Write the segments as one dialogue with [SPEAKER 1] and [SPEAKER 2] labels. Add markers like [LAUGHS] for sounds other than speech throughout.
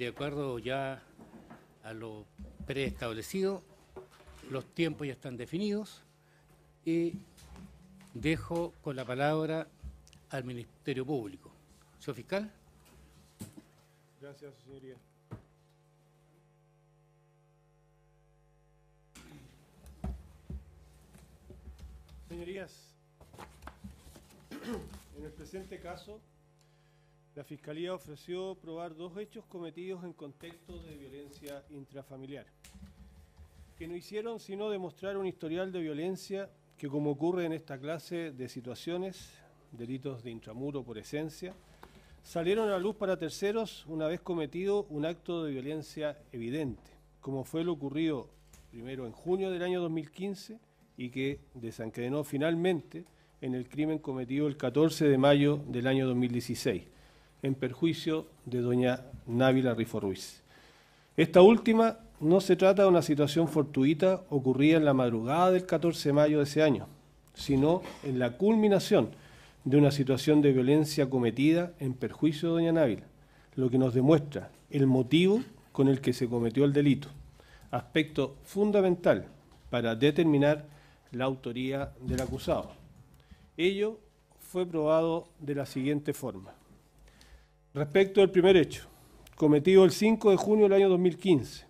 [SPEAKER 1] de acuerdo ya a lo preestablecido, los tiempos ya están definidos y dejo con la palabra al Ministerio Público. Señor fiscal.
[SPEAKER 2] Gracias, señoría. Señorías, en el presente caso la Fiscalía ofreció probar dos hechos cometidos en contexto de violencia intrafamiliar, que no hicieron sino demostrar un historial de violencia que, como ocurre en esta clase de situaciones, delitos de intramuro por esencia, salieron a la luz para terceros una vez cometido un acto de violencia evidente, como fue lo ocurrido primero en junio del año 2015 y que desencadenó finalmente en el crimen cometido el 14 de mayo del año 2016 en perjuicio de doña Návila Rifo Ruiz. Esta última no se trata de una situación fortuita ocurrida en la madrugada del 14 de mayo de ese año, sino en la culminación de una situación de violencia cometida en perjuicio de doña Návila, lo que nos demuestra el motivo con el que se cometió el delito, aspecto fundamental para determinar la autoría del acusado. Ello fue probado de la siguiente forma. Respecto al primer hecho, cometido el 5 de junio del año 2015,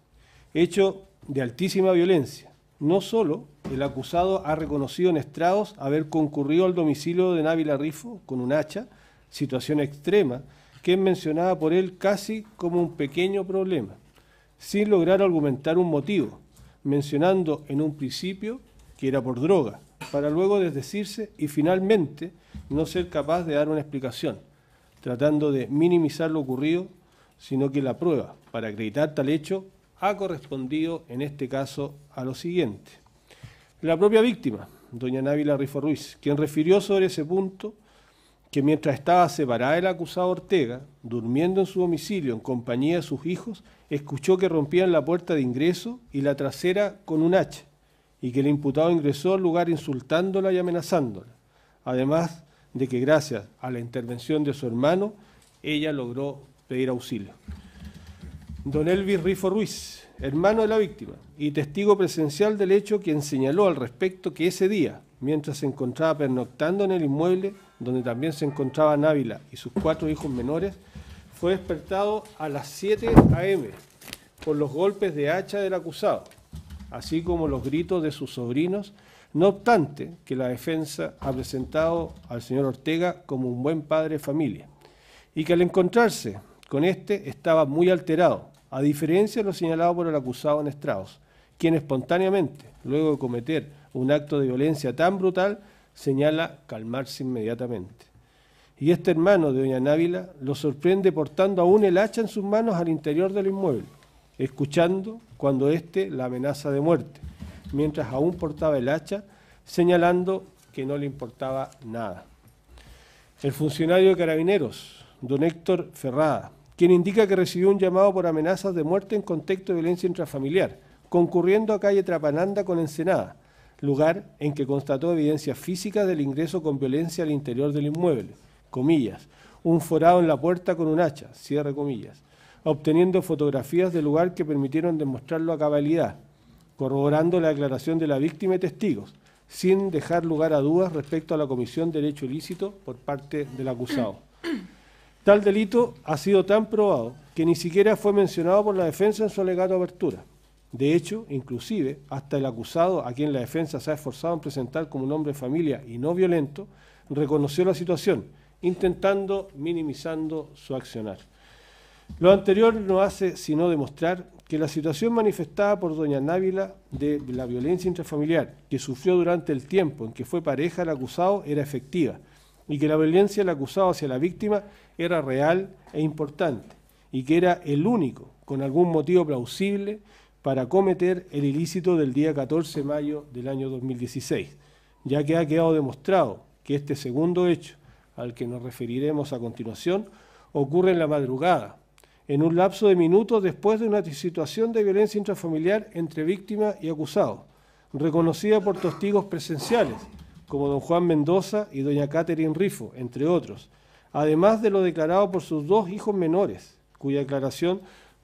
[SPEAKER 2] hecho de altísima violencia, no solo el acusado ha reconocido en estrados haber concurrido al domicilio de Návila Rifo con un hacha, situación extrema, que es mencionada por él casi como un pequeño problema, sin lograr argumentar un motivo, mencionando en un principio que era por droga, para luego desdecirse y finalmente no ser capaz de dar una explicación tratando de minimizar lo ocurrido, sino que la prueba para acreditar tal hecho ha correspondido en este caso a lo siguiente. La propia víctima, doña Návila Rifo Ruiz, quien refirió sobre ese punto que mientras estaba separada el acusado Ortega, durmiendo en su domicilio en compañía de sus hijos, escuchó que rompían la puerta de ingreso y la trasera con un hacha, y que el imputado ingresó al lugar insultándola y amenazándola. Además, de que gracias a la intervención de su hermano, ella logró pedir auxilio. Don Elvis Rifo Ruiz, hermano de la víctima y testigo presencial del hecho, quien señaló al respecto que ese día, mientras se encontraba pernoctando en el inmueble, donde también se encontraban Ávila y sus cuatro hijos menores, fue despertado a las 7 a.m. por los golpes de hacha del acusado, así como los gritos de sus sobrinos no obstante que la defensa ha presentado al señor Ortega como un buen padre de familia y que al encontrarse con este estaba muy alterado, a diferencia de lo señalado por el acusado en Strauss, quien espontáneamente, luego de cometer un acto de violencia tan brutal, señala calmarse inmediatamente. Y este hermano de doña Návila lo sorprende portando aún el hacha en sus manos al interior del inmueble, escuchando cuando éste la amenaza de muerte mientras aún portaba el hacha, señalando que no le importaba nada. El funcionario de carabineros, don Héctor Ferrada, quien indica que recibió un llamado por amenazas de muerte en contexto de violencia intrafamiliar, concurriendo a calle Trapananda con Ensenada, lugar en que constató evidencias físicas del ingreso con violencia al interior del inmueble, comillas, un forado en la puerta con un hacha, cierre comillas, obteniendo fotografías del lugar que permitieron demostrarlo a cabalidad, corroborando la declaración de la víctima y testigos, sin dejar lugar a dudas respecto a la comisión de derecho ilícito por parte del acusado. [CLEARS THROAT] Tal delito ha sido tan probado que ni siquiera fue mencionado por la defensa en su alegato abertura. apertura. De hecho, inclusive, hasta el acusado, a quien la defensa se ha esforzado en presentar como un hombre de familia y no violento, reconoció la situación, intentando minimizando su accionar. Lo anterior no hace sino demostrar que la situación manifestada por doña Návila de la violencia intrafamiliar que sufrió durante el tiempo en que fue pareja al acusado era efectiva y que la violencia del acusado hacia la víctima era real e importante y que era el único con algún motivo plausible para cometer el ilícito del día 14 de mayo del año 2016, ya que ha quedado demostrado que este segundo hecho, al que nos referiremos a continuación, ocurre en la madrugada en un lapso de minutos después de una situación de violencia intrafamiliar entre víctima y acusado, reconocida por testigos presenciales, como don Juan Mendoza y doña Catherine Rifo, entre otros, además de lo declarado por sus dos hijos menores, cuya declaración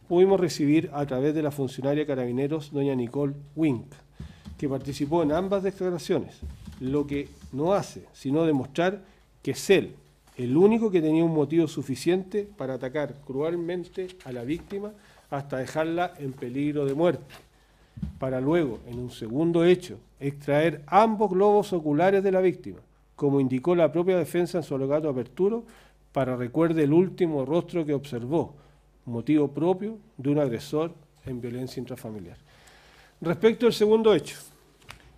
[SPEAKER 2] pudimos recibir a través de la funcionaria carabineros doña Nicole Wink, que participó en ambas declaraciones, lo que no hace sino demostrar que es él el único que tenía un motivo suficiente para atacar cruelmente a la víctima hasta dejarla en peligro de muerte, para luego, en un segundo hecho, extraer ambos globos oculares de la víctima, como indicó la propia defensa en su alegato aperturo, para recuerde el último rostro que observó, motivo propio de un agresor en violencia intrafamiliar. Respecto al segundo hecho,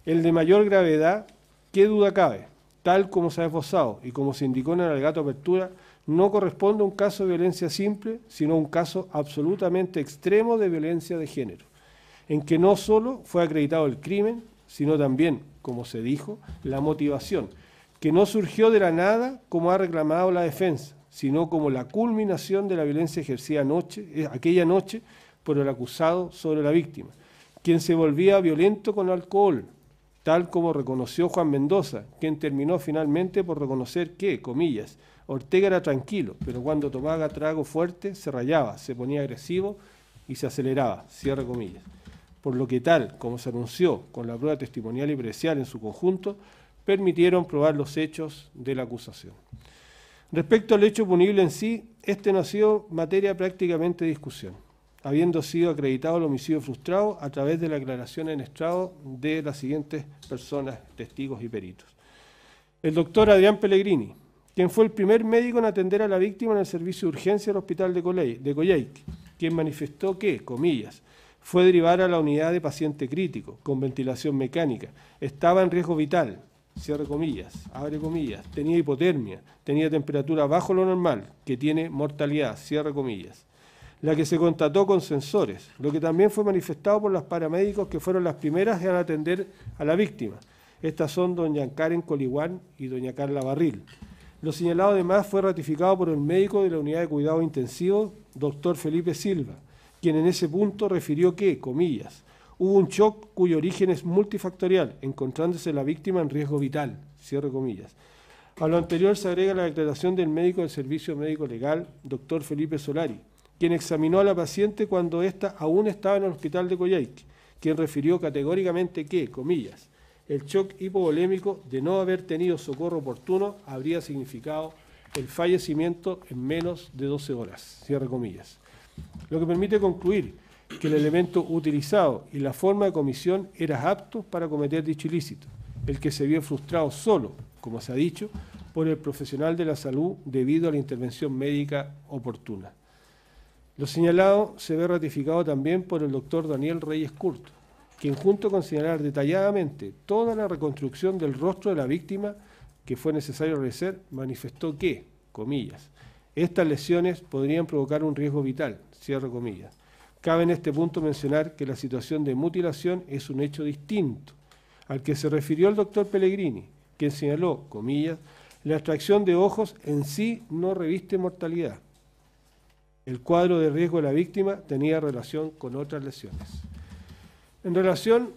[SPEAKER 2] el de mayor gravedad, ¿qué duda cabe? tal como se ha esbozado y como se indicó en el alegato apertura, no corresponde a un caso de violencia simple, sino a un caso absolutamente extremo de violencia de género, en que no solo fue acreditado el crimen, sino también, como se dijo, la motivación, que no surgió de la nada como ha reclamado la defensa, sino como la culminación de la violencia ejercida eh, aquella noche por el acusado sobre la víctima, quien se volvía violento con alcohol, tal como reconoció Juan Mendoza, quien terminó finalmente por reconocer que, comillas, Ortega era tranquilo, pero cuando tomaba trago fuerte se rayaba, se ponía agresivo y se aceleraba, cierre comillas. Por lo que tal como se anunció con la prueba testimonial y precial en su conjunto, permitieron probar los hechos de la acusación. Respecto al hecho punible en sí, este no ha sido materia prácticamente de discusión habiendo sido acreditado el homicidio frustrado a través de la aclaración en estrado de las siguientes personas, testigos y peritos. El doctor Adrián Pellegrini, quien fue el primer médico en atender a la víctima en el servicio de urgencia del hospital de Collaic, quien manifestó que, comillas, fue derivar a la unidad de paciente crítico, con ventilación mecánica, estaba en riesgo vital, cierre comillas, abre comillas, tenía hipotermia, tenía temperatura bajo lo normal, que tiene mortalidad, cierre comillas la que se contrató con sensores, lo que también fue manifestado por los paramédicos que fueron las primeras en atender a la víctima. Estas son doña Karen Coliguán y doña Carla Barril. Lo señalado además fue ratificado por el médico de la unidad de cuidado intensivo, doctor Felipe Silva, quien en ese punto refirió que, comillas, hubo un shock cuyo origen es multifactorial, encontrándose la víctima en riesgo vital, cierre comillas. A lo anterior se agrega la declaración del médico del Servicio Médico Legal, doctor Felipe Solari, quien examinó a la paciente cuando ésta aún estaba en el hospital de Coyhaique, quien refirió categóricamente que, comillas, el shock hipovolémico de no haber tenido socorro oportuno habría significado el fallecimiento en menos de 12 horas, cierre comillas. Lo que permite concluir que el elemento utilizado y la forma de comisión era aptos para cometer dicho ilícito, el que se vio frustrado solo, como se ha dicho, por el profesional de la salud debido a la intervención médica oportuna. Lo señalado se ve ratificado también por el doctor Daniel Reyes Curto, quien junto con señalar detalladamente toda la reconstrucción del rostro de la víctima que fue necesario realizar, manifestó que, comillas, estas lesiones podrían provocar un riesgo vital, cierro comillas. Cabe en este punto mencionar que la situación de mutilación es un hecho distinto al que se refirió el doctor Pellegrini, quien señaló, comillas, la extracción de ojos en sí no reviste mortalidad el cuadro de riesgo de la víctima tenía relación con otras lesiones. En relación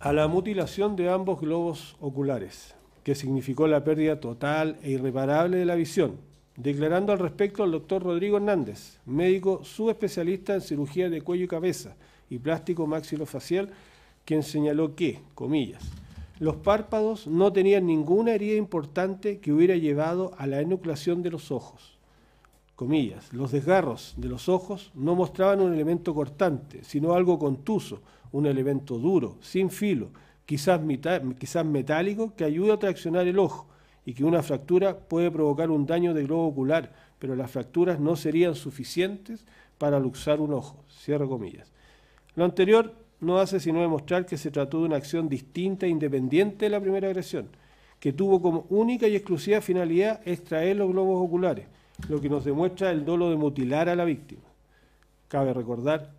[SPEAKER 2] a la mutilación de ambos globos oculares, que significó la pérdida total e irreparable de la visión, declarando al respecto al doctor Rodrigo Hernández, médico subespecialista en cirugía de cuello y cabeza y plástico maxilofacial, quien señaló que, comillas, los párpados no tenían ninguna herida importante que hubiera llevado a la enucleación de los ojos comillas, los desgarros de los ojos no mostraban un elemento cortante, sino algo contuso, un elemento duro, sin filo, quizás, quizás metálico, que ayuda a traccionar el ojo y que una fractura puede provocar un daño del globo ocular, pero las fracturas no serían suficientes para luxar un ojo. Cierro comillas. Lo anterior no hace sino demostrar que se trató de una acción distinta e independiente de la primera agresión, que tuvo como única y exclusiva finalidad extraer los globos oculares lo que nos demuestra el dolo de mutilar a la víctima. Cabe recordar,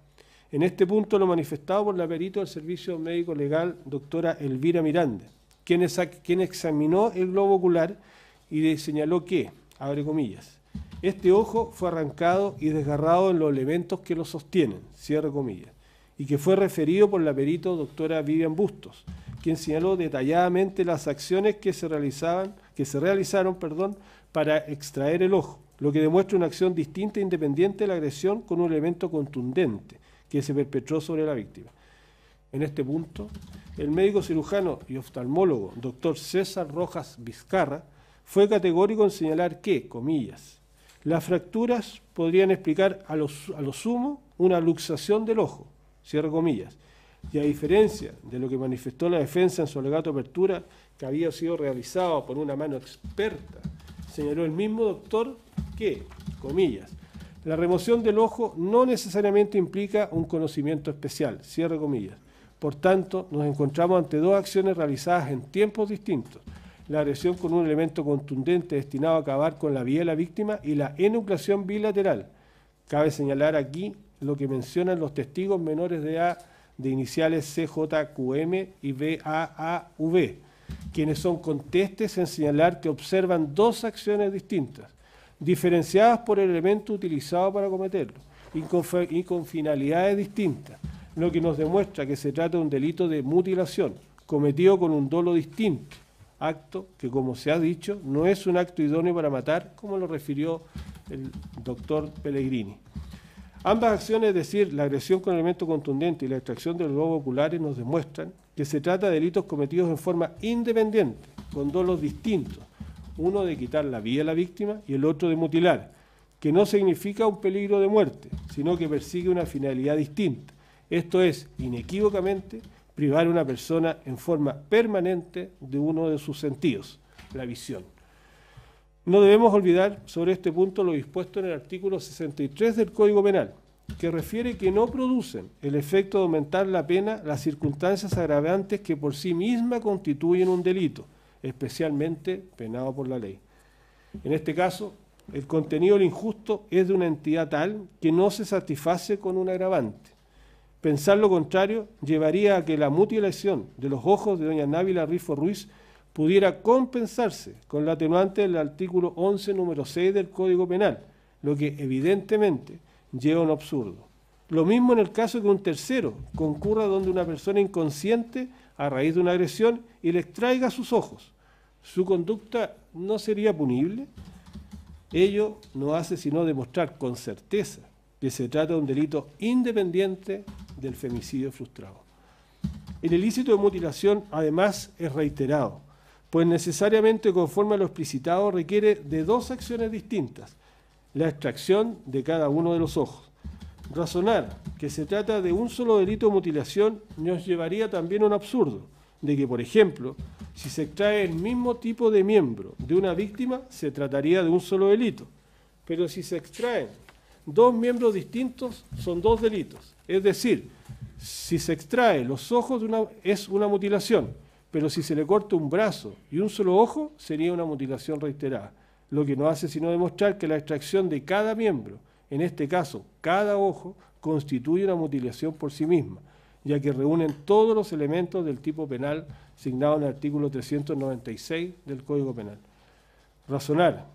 [SPEAKER 2] en este punto lo manifestado por la perito del Servicio Médico Legal, doctora Elvira Miranda, quien, examinó el globo ocular y señaló que, abre comillas, este ojo fue arrancado y desgarrado en los elementos que lo sostienen, cierre comillas, y que fue referido por la perito doctora Vivian Bustos, quien señaló detalladamente las acciones que se realizaban, que se realizaron, perdón, para extraer el ojo, lo que demuestra una acción distinta e independiente de la agresión con un elemento contundente que se perpetró sobre la víctima. En este punto, el médico cirujano y oftalmólogo, doctor César Rojas Vizcarra, fue categórico en señalar que, comillas, las fracturas podrían explicar a lo, sumo una luxación del ojo, cierre comillas, y a diferencia de lo que manifestó la defensa en su alegato apertura, que había sido realizado por una mano experta señaló el mismo doctor que, comillas, la remoción del ojo no necesariamente implica un conocimiento especial, cierre comillas. Por tanto, nos encontramos ante dos acciones realizadas en tiempos distintos. La agresión con un elemento contundente destinado a acabar con la vida de la víctima y la enucleación bilateral. Cabe señalar aquí lo que mencionan los testigos menores de A de iniciales CJQM y BAAV, quienes son contestes en señalar que observan dos acciones distintas, diferenciadas por el elemento utilizado para cometerlo y con, finalidades distintas, lo que nos demuestra que se trata de un delito de mutilación cometido con un dolo distinto, acto que, como se ha dicho, no es un acto idóneo para matar, como lo refirió el doctor Pellegrini. Ambas acciones, es decir, la agresión con elemento contundente y la extracción del globo oculares, nos demuestran que se trata de delitos cometidos en forma independiente, con dolos distintos, uno de quitar la vida a la víctima y el otro de mutilar, que no significa un peligro de muerte, sino que persigue una finalidad distinta. Esto es, inequívocamente, privar a una persona en forma permanente de uno de sus sentidos, la visión. No debemos olvidar sobre este punto lo dispuesto en el artículo 63 del Código Penal, que refiere que no producen el efecto de aumentar la pena las circunstancias agravantes que por sí misma constituyen un delito, especialmente penado por la ley. En este caso, el contenido del injusto es de una entidad tal que no se satisface con un agravante. Pensar lo contrario llevaría a que la mutilación de los ojos de doña Návila Rifo Ruiz pudiera compensarse con la atenuante del artículo 11, número 6 del Código Penal, lo que evidentemente lleva a un absurdo. Lo mismo en el caso que un tercero concurra donde una persona inconsciente a raíz de una agresión y le extraiga sus ojos. ¿Su conducta no sería punible? Ello no hace sino demostrar con certeza que se trata de un delito independiente del femicidio frustrado. El ilícito de mutilación, además, es reiterado, pues necesariamente conforme a lo explicitado requiere de dos acciones distintas, la extracción de cada uno de los ojos. Razonar que se trata de un solo delito de mutilación nos llevaría también a un absurdo, de que, por ejemplo, si se extrae el mismo tipo de miembro de una víctima, se trataría de un solo delito. Pero si se extraen dos miembros distintos, son dos delitos. Es decir, si se extrae los ojos de una, es una mutilación, pero si se le corta un brazo y un solo ojo, sería una mutilación reiterada lo que no hace sino demostrar que la extracción de cada miembro, en este caso cada ojo, constituye una mutilación por sí misma, ya que reúnen todos los elementos del tipo penal signado en el artículo 396 del Código Penal. Razonar,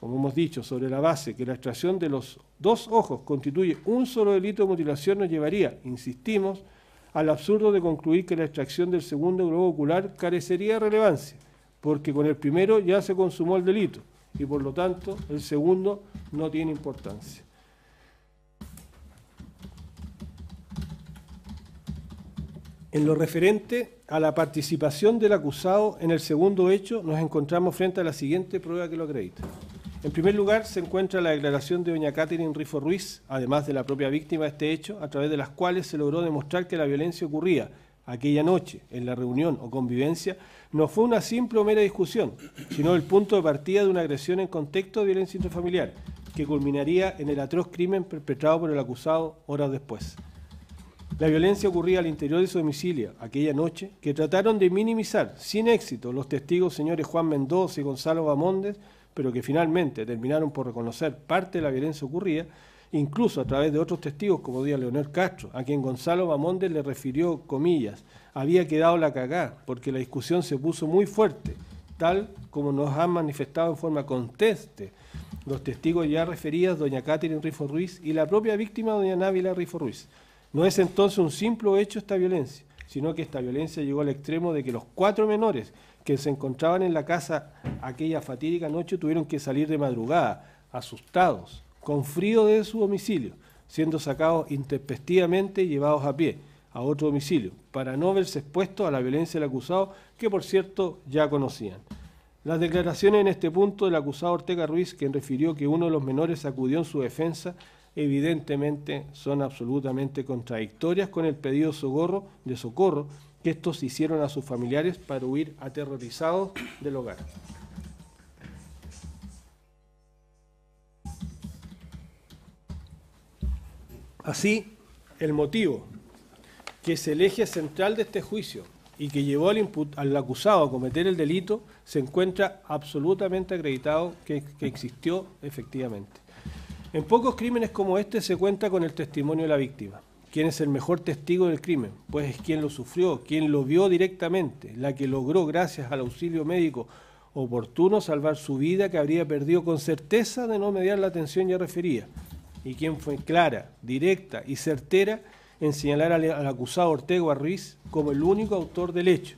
[SPEAKER 2] como hemos dicho, sobre la base que la extracción de los dos ojos constituye un solo delito de mutilación nos llevaría, insistimos, al absurdo de concluir que la extracción del segundo globo ocular carecería de relevancia, porque con el primero ya se consumó el delito y por lo tanto el segundo no tiene importancia. En lo referente a la participación del acusado en el segundo hecho, nos encontramos frente a la siguiente prueba que lo acredita. En primer lugar, se encuentra la declaración de doña Catherine Rifo Ruiz, además de la propia víctima de este hecho, a través de las cuales se logró demostrar que la violencia ocurría aquella noche, en la reunión o convivencia, no fue una simple o mera discusión, sino el punto de partida de una agresión en contexto de violencia intrafamiliar, que culminaría en el atroz crimen perpetrado por el acusado horas después. La violencia ocurría al interior de su domicilio aquella noche, que trataron de minimizar, sin éxito, los testigos señores Juan Mendoza y Gonzalo Bamondes, pero que finalmente terminaron por reconocer parte de la violencia ocurrida, incluso a través de otros testigos como día Leonel Castro, a quien Gonzalo Bamonde le refirió, comillas, había quedado la cagá, porque la discusión se puso muy fuerte, tal como nos han manifestado en forma conteste los testigos ya referidas, doña Catherine Rifo Ruiz y la propia víctima, doña Návila Rifo Ruiz. No es entonces un simple hecho esta violencia, sino que esta violencia llegó al extremo de que los cuatro menores que se encontraban en la casa aquella fatídica noche tuvieron que salir de madrugada, asustados, con frío de su domicilio, siendo sacados intempestivamente y llevados a pie a otro domicilio, para no verse expuestos a la violencia del acusado, que por cierto ya conocían. Las declaraciones en este punto del acusado Ortega Ruiz, quien refirió que uno de los menores acudió en su defensa, evidentemente son absolutamente contradictorias con el pedido de socorro que estos hicieron a sus familiares para huir aterrorizados del hogar. Así, el motivo, que es el eje central de este juicio y que llevó al, acusado a cometer el delito, se encuentra absolutamente acreditado que, que existió efectivamente. En pocos crímenes como este se cuenta con el testimonio de la víctima. ¿Quién es el mejor testigo del crimen? Pues es quien lo sufrió, quien lo vio directamente, la que logró, gracias al auxilio médico oportuno, salvar su vida que habría perdido con certeza de no mediar la atención ya referida y quien fue clara, directa y certera en señalar al, acusado Ortega Ruiz como el único autor del hecho,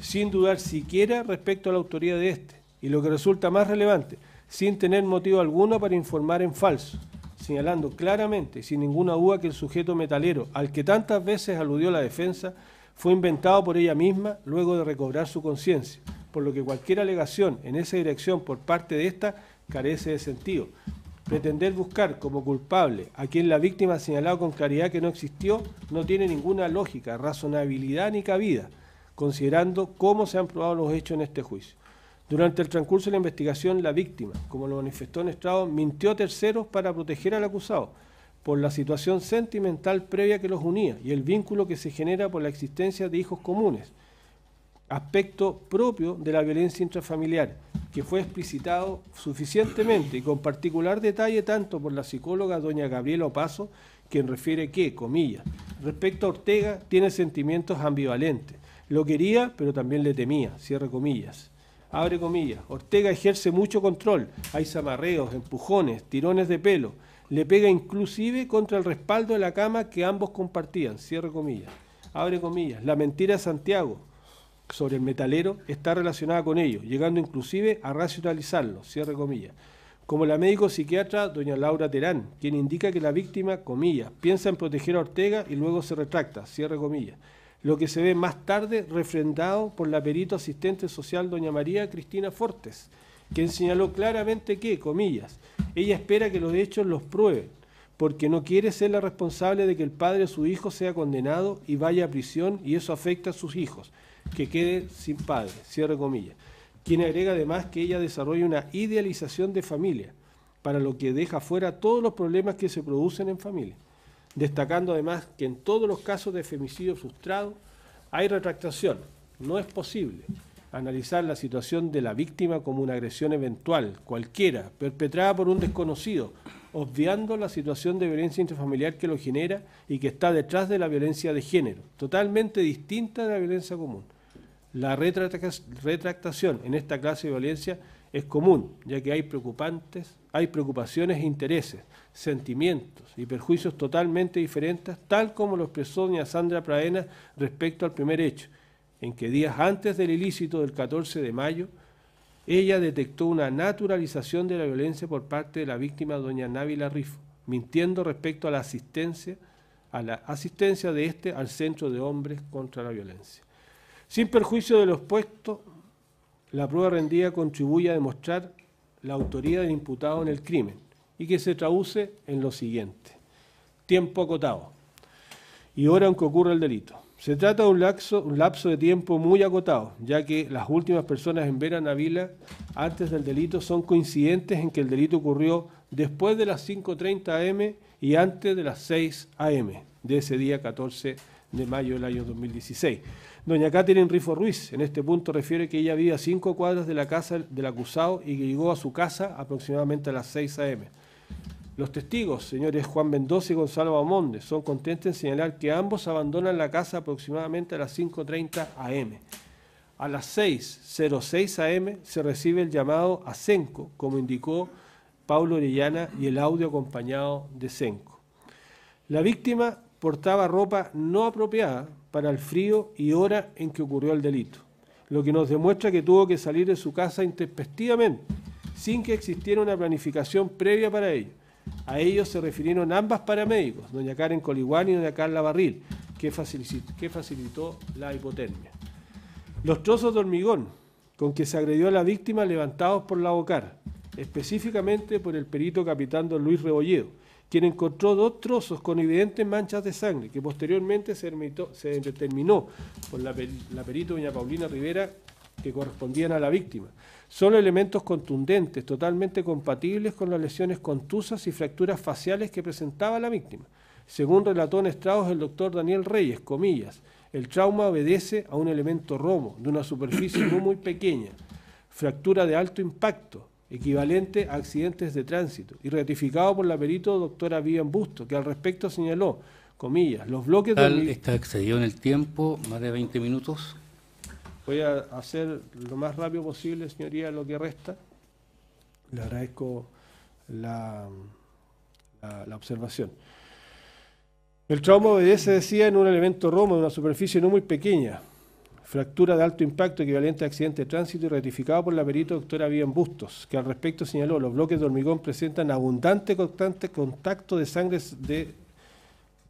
[SPEAKER 2] sin dudar siquiera respecto a la autoría de este, y lo que resulta más relevante, sin tener motivo alguno para informar en falso, señalando claramente, sin ninguna duda, que el sujeto metalero, al que tantas veces aludió la defensa, fue inventado por ella misma luego de recobrar su conciencia, por lo que cualquier alegación en esa dirección por parte de esta carece de sentido, Pretender buscar como culpable a quien la víctima ha señalado con claridad que no existió no tiene ninguna lógica, razonabilidad ni cabida, considerando cómo se han probado los hechos en este juicio. Durante el transcurso de la investigación, la víctima, como lo manifestó en estrado, mintió a terceros para proteger al acusado por la situación sentimental previa que los unía y el vínculo que se genera por la existencia de hijos comunes, aspecto propio de la violencia intrafamiliar que fue explicitado suficientemente y con particular detalle tanto por la psicóloga doña Gabriela Opaso, quien refiere que, comillas, respecto a Ortega tiene sentimientos ambivalentes. Lo quería, pero también le temía, cierre comillas. Abre comillas, Ortega ejerce mucho control, hay zamarreos, empujones, tirones de pelo, le pega inclusive contra el respaldo de la cama que ambos compartían, cierre comillas. Abre comillas, la mentira de Santiago, sobre el metalero está relacionada con ello, llegando inclusive a racionalizarlo, cierre comillas. Como la médico psiquiatra doña Laura Terán, quien indica que la víctima, comillas, piensa en proteger a Ortega y luego se retracta, cierre comillas. Lo que se ve más tarde refrendado por la perito asistente social doña María Cristina Fortes, quien señaló claramente que, comillas, ella espera que los hechos los prueben, porque no quiere ser la responsable de que el padre de su hijo sea condenado y vaya a prisión y eso afecta a sus hijos que quede sin padre, cierre comillas. Quien agrega además que ella desarrolla una idealización de familia, para lo que deja fuera todos los problemas que se producen en familia, destacando además que en todos los casos de femicidio frustrado hay retractación. No es posible analizar la situación de la víctima como una agresión eventual, cualquiera, perpetrada por un desconocido, obviando la situación de violencia intrafamiliar que lo genera y que está detrás de la violencia de género, totalmente distinta de la violencia común. La retractación en esta clase de violencia es común, ya que hay preocupantes, hay preocupaciones e intereses, sentimientos y perjuicios totalmente diferentes, tal como lo expresó doña Sandra Praena respecto al primer hecho, en que días antes del ilícito del 14 de mayo, ella detectó una naturalización de la violencia por parte de la víctima doña Návila Rifo, mintiendo respecto a la asistencia, a la asistencia de este al Centro de Hombres contra la Violencia. Sin perjuicio de los puestos, la prueba rendida contribuye a demostrar la autoría del imputado en el crimen y que se traduce en lo siguiente. Tiempo acotado y hora en que ocurre el delito. Se trata de un lapso, un lapso de tiempo muy acotado, ya que las últimas personas en ver a Navila antes del delito son coincidentes en que el delito ocurrió después de las 5.30 am y antes de las 6 am de ese día 14 de mayo del año 2016. Doña Catherine Rifo Ruiz, en este punto, refiere que ella vive a cinco cuadras de la casa del acusado y que llegó a su casa aproximadamente a las 6 a.m. Los testigos, señores Juan Mendoza y Gonzalo amonde son contentos en señalar que ambos abandonan la casa aproximadamente a las 5.30 am. A las 6.06 am se recibe el llamado a Senco, como indicó Pablo Orellana, y el audio acompañado de Senco. La víctima portaba ropa no apropiada para el frío y hora en que ocurrió el delito, lo que nos demuestra que tuvo que salir de su casa intempestivamente, sin que existiera una planificación previa para ello. A ellos se refirieron ambas paramédicos, doña Karen Coliguani y doña Carla Barril, que facilitó, la hipotermia. Los trozos de hormigón con que se agredió a la víctima levantados por la OCAR, específicamente por el perito capitán don Luis Rebolledo, quien encontró dos trozos con evidentes manchas de sangre, que posteriormente se, determinó por la, perito doña Paulina Rivera que correspondían a la víctima. Son elementos contundentes, totalmente compatibles con las lesiones contusas y fracturas faciales que presentaba la víctima. Según relató en estrados el doctor Daniel Reyes, comillas, el trauma obedece a un elemento romo de una superficie no muy pequeña, fractura de alto impacto, equivalente a accidentes de tránsito, y ratificado por la perito doctora Vivian Busto, que al respecto señaló, comillas, los bloques de... ¿Está
[SPEAKER 1] excedido en el tiempo, más de 20 minutos?
[SPEAKER 2] Voy a hacer lo más rápido posible, señoría, lo que resta. Le agradezco la, observación. El trauma obedece, decía, en un elemento romo, de una superficie no muy pequeña, fractura de alto impacto equivalente a accidente de tránsito y ratificado por la perito doctora Bien Bustos, que al respecto señaló, los bloques de hormigón presentan abundante constante contacto de sangre, de,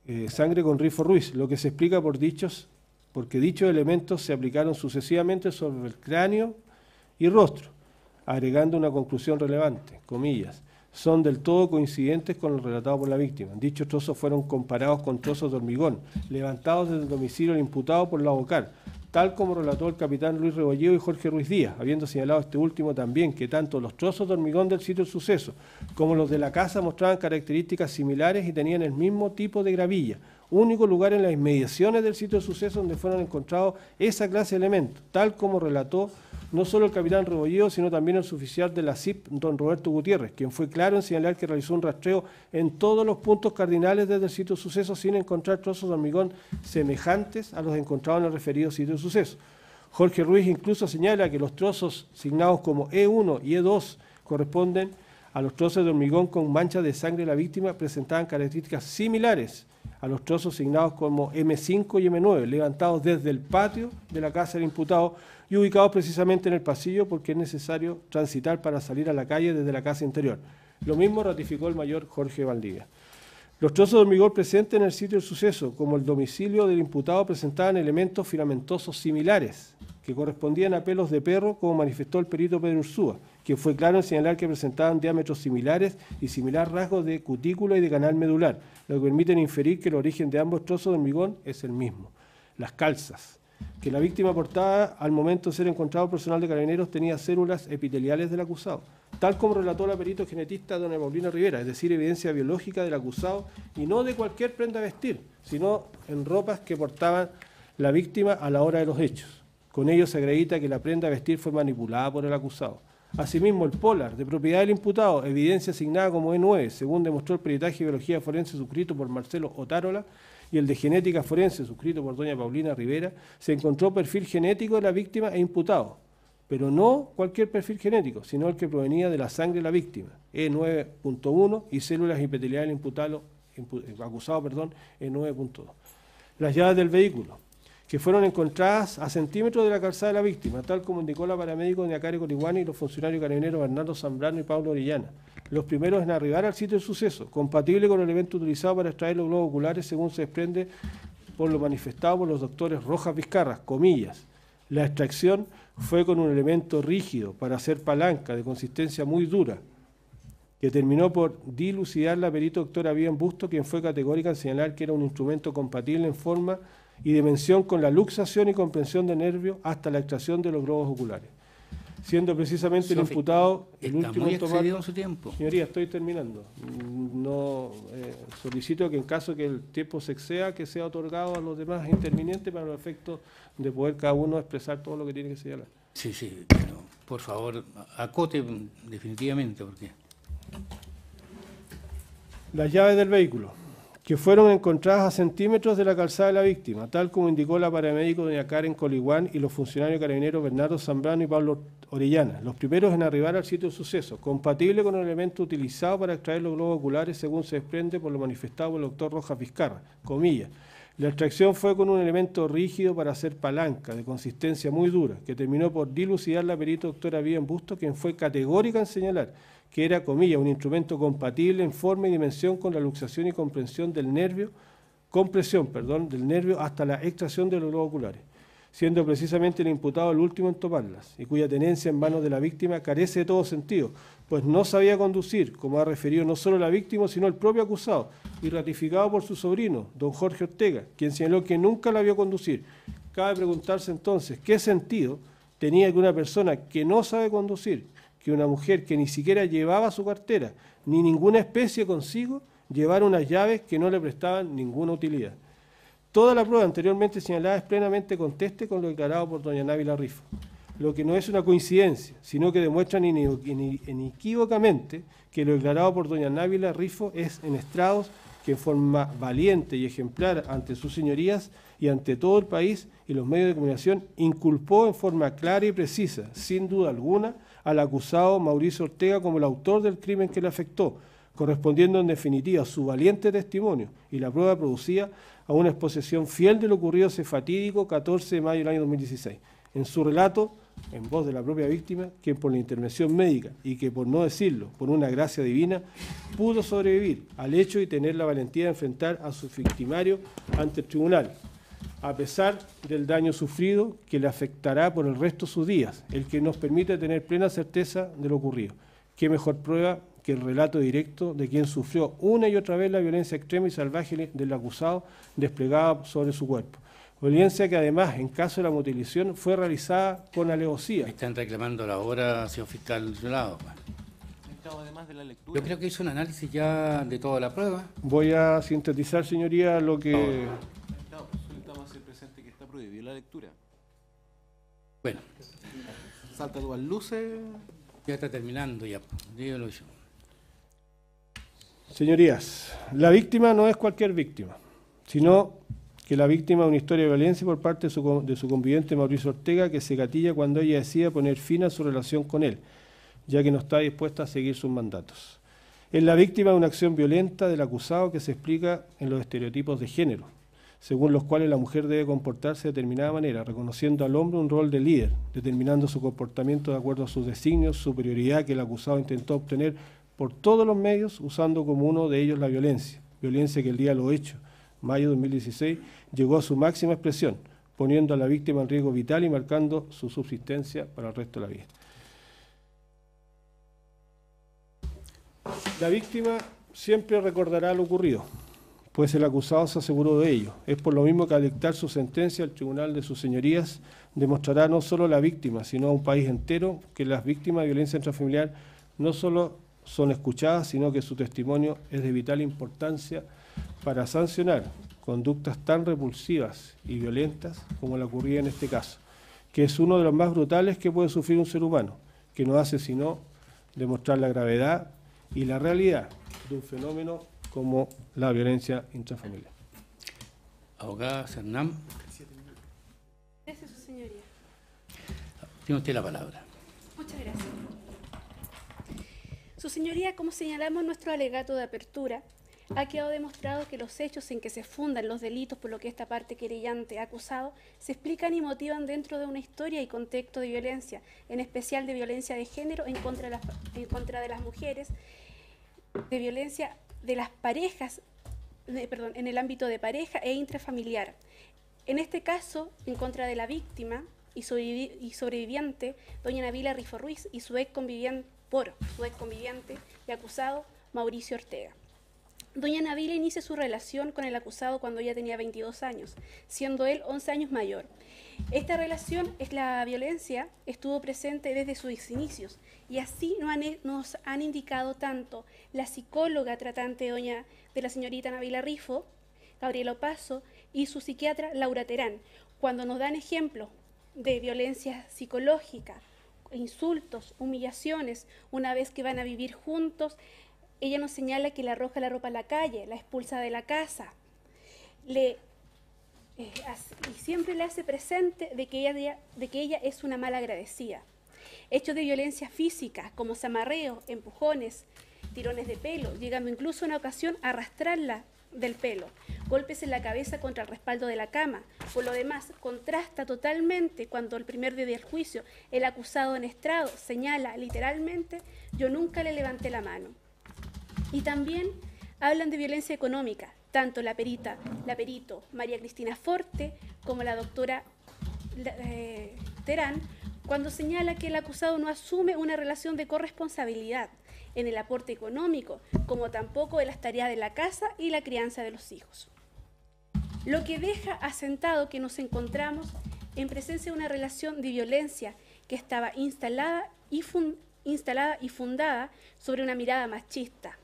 [SPEAKER 2] eh, sangre con Rifo Ruiz, lo que se explica por dichos, porque dichos elementos se aplicaron sucesivamente sobre el cráneo y rostro, agregando una conclusión relevante, comillas, son del todo coincidentes con lo relatado por la víctima. Dichos trozos fueron comparados con trozos de hormigón levantados desde el domicilio del imputado por la vocal, tal como relató el capitán Luis Rebolleo y Jorge Ruiz Díaz, habiendo señalado este último también que tanto los trozos de hormigón del sitio de suceso como los de la casa mostraban características similares y tenían el mismo tipo de gravilla, único lugar en las inmediaciones del sitio de suceso donde fueron encontrados esa clase de elementos, tal como relató no solo el capitán Rebolledo, sino también el oficial de la CIP, don Roberto Gutiérrez, quien fue claro en señalar que realizó un rastreo en todos los puntos cardinales desde el sitio de suceso sin encontrar trozos de hormigón semejantes a los encontrados en el referido sitio de suceso. Jorge Ruiz incluso señala que los trozos signados como E1 y E2 corresponden a los trozos de hormigón con manchas de sangre de la víctima presentaban características similares a los trozos signados como M5 y M9, levantados desde el patio de la casa del imputado y ubicados precisamente en el pasillo porque es necesario transitar para salir a la calle desde la casa interior. Lo mismo ratificó el mayor Jorge Valdivia. Los trozos de hormigón presentes en el sitio del suceso, como el domicilio del imputado, presentaban elementos filamentosos similares, que correspondían a pelos de perro, como manifestó el perito Pedro Ursúa, que fue claro en señalar que presentaban diámetros similares y similar rasgos de cutícula y de canal medular, lo que permite inferir que el origen de ambos trozos de hormigón es el mismo. Las calzas, que la víctima portada al momento de ser encontrado personal de carabineros tenía células epiteliales del acusado, tal como relató la perito genetista doña Paulina Rivera, es decir, evidencia biológica del acusado y no de cualquier prenda a vestir, sino en ropas que portaba la víctima a la hora de los hechos. Con ello se acredita que la prenda a vestir fue manipulada por el acusado. Asimismo, el Polar, de propiedad del imputado, evidencia asignada como E9, según demostró el peritaje de biología forense suscrito por Marcelo Otárola, y el de genética forense, suscrito por doña Paulina Rivera, se encontró perfil genético de la víctima e imputado, pero no cualquier perfil genético, sino el que provenía de la sangre de la víctima, E9.1 y células epiteliales imputado, acusado, perdón, E9.2. Las llaves del vehículo, que fueron encontradas a centímetros de la calzada de la víctima, tal como indicó la paramédico de Cari Coriguani y los funcionarios carabineros Bernardo Zambrano y Pablo Orellana los primeros en arribar al sitio del suceso, compatible con el elemento utilizado para extraer los globos oculares, según se desprende por lo manifestado por los doctores Rojas Vizcarra, comillas. La extracción fue con un elemento rígido para hacer palanca de consistencia muy dura, que terminó por dilucidar la perito doctora bien Busto, quien fue categórica en señalar que era un instrumento compatible en forma y dimensión con la luxación y comprensión de nervios hasta la extracción de los globos oculares siendo precisamente el imputado el último su tiempo. Señoría, estoy terminando. No eh, solicito que en caso que el tiempo se exceda, que sea otorgado a los demás intervinientes para los efecto de poder cada uno expresar todo lo que tiene que señalar. Sí, sí, pero por favor, acote definitivamente porque las llaves del vehículo que fueron encontradas a centímetros de la calzada de la víctima, tal como indicó la paramédico doña Karen Coliguán y los funcionarios carabineros Bernardo Zambrano y Pablo Orellana, los primeros en arribar al sitio de suceso, compatible con el elemento utilizado para extraer los globos oculares según se desprende por lo manifestado el doctor Rojas Vizcarra, comillas. La extracción fue con un elemento rígido para hacer palanca, de consistencia muy dura, que terminó por dilucidar la perita doctora Vivian Busto, quien fue categórica en señalar que era, comilla un instrumento compatible en forma y dimensión con la luxación y comprensión del nervio, compresión, perdón, del nervio hasta la extracción de los globos oculares siendo precisamente el imputado el último en toparlas, y cuya tenencia en manos de la víctima carece de todo sentido, pues no sabía conducir, como ha referido no solo la víctima, sino el propio acusado, y ratificado por su sobrino, don Jorge Ortega, quien señaló que nunca la vio conducir. Cabe preguntarse entonces, ¿qué sentido tenía que una persona que no sabe conducir, que una mujer que ni siquiera llevaba su cartera, ni ninguna especie consigo, llevara unas llaves que no le prestaban ninguna utilidad? Toda la prueba anteriormente señalada es plenamente conteste con lo declarado por doña Návila Rifo, lo que no es una coincidencia, sino que demuestra inequívocamente que lo declarado por doña Návila Rifo es en estrados que en forma valiente y ejemplar ante sus señorías y ante todo el país y los medios de comunicación inculpó en forma clara y precisa, sin duda alguna, al acusado Mauricio Ortega como el autor del crimen que le afectó, correspondiendo en definitiva su valiente testimonio y la prueba producida a una exposición fiel de lo ocurrido ese fatídico 14 de mayo del año 2016. En su relato, en voz de la propia víctima, quien por la intervención médica y que por no decirlo, por una gracia divina, pudo sobrevivir al hecho y tener la valentía de enfrentar a su victimario ante el tribunal, a pesar del daño sufrido que le afectará por el resto de sus días, el que nos permite tener plena certeza de lo ocurrido. Qué mejor prueba el relato directo de quien sufrió una y otra vez la violencia extrema y salvaje del acusado desplegada sobre su cuerpo. Violencia que además, en caso de la mutilación, fue realizada con alevosía.
[SPEAKER 1] Están reclamando la obra, señor fiscal, de lado. Pues. de Yo creo que hizo un análisis ya de toda la prueba.
[SPEAKER 2] Voy a sintetizar, señoría, lo que... la lectura.
[SPEAKER 1] Bueno. Salta tú a luces. Ya está terminando ya. Dígalo yo.
[SPEAKER 2] Señorías, la víctima no es cualquier víctima, sino que la víctima de una historia de violencia por parte de su, de su conviviente Mauricio Ortega, que se gatilla cuando ella decide poner fin a su relación con él, ya que no está dispuesta a seguir sus mandatos. Es la víctima de una acción violenta del acusado que se explica en los estereotipos de género, según los cuales la mujer debe comportarse de determinada manera, reconociendo al hombre un rol de líder, determinando su comportamiento de acuerdo a sus designios, superioridad que el acusado intentó obtener por todos los medios, usando como uno de ellos la violencia, violencia que el día de los mayo de 2016, llegó a su máxima expresión, poniendo a la víctima en riesgo vital y marcando su subsistencia para el resto de la vida. La víctima siempre recordará lo ocurrido, pues el acusado se aseguró de ello. Es por lo mismo que al dictar su sentencia al Tribunal de sus Señorías demostrará no solo a la víctima, sino a un país entero que las víctimas de violencia intrafamiliar no solo son escuchadas, sino que su testimonio es de vital importancia para sancionar conductas tan repulsivas y violentas como la ocurrida en este caso, que es uno de los más brutales que puede sufrir un ser humano, que no hace sino demostrar la gravedad y la realidad de un fenómeno como la violencia intrafamiliar. Abogada Cernam.
[SPEAKER 3] Gracias, su señoría.
[SPEAKER 1] Tiene usted la palabra.
[SPEAKER 3] Su señoría, como señalamos en nuestro alegato de apertura, ha quedado demostrado que los hechos en que se fundan los delitos por lo que esta parte querellante ha acusado se explican y motivan dentro de una historia y contexto de violencia, en especial de violencia de género en contra de las, mujeres, de violencia de las parejas, perdón, en el ámbito de pareja e intrafamiliar. En este caso, en contra de la víctima y, sobreviviente, doña Navila Rifo Ruiz y su ex conviviente por su conviviente y acusado Mauricio Ortega. Doña Navila inicia su relación con el acusado cuando ella tenía 22 años, siendo él 11 años mayor. Esta relación es la violencia, estuvo presente desde sus inicios y así e, nos han indicado tanto la psicóloga tratante doña de la señorita Navila Rifo, Gabriela Paso, y su psiquiatra Laura Terán, cuando nos dan ejemplos de violencia psicológica, insultos, humillaciones, una vez que van a vivir juntos, ella nos señala que le arroja la ropa a la calle, la expulsa de la casa, le, eh, y siempre le hace presente de que, ella, de que ella es una mala agradecida. Hechos de violencia física, como zamarreos, empujones, tirones de pelo, llegando incluso a una ocasión a arrastrarla del pelo, golpes en la cabeza contra el respaldo de la cama. Por lo demás, contrasta totalmente cuando el primer día del juicio el acusado en estrado señala literalmente yo nunca le levanté la mano. Y también hablan de violencia económica, tanto la perita, la perito María Cristina Forte como la doctora eh, Terán, cuando señala que el acusado no asume una relación de corresponsabilidad en el aporte económico, como tampoco en las tareas de la casa y la crianza de los hijos. Lo que deja asentado que nos encontramos en presencia de una relación de violencia que estaba instalada y, fundada sobre una mirada machista.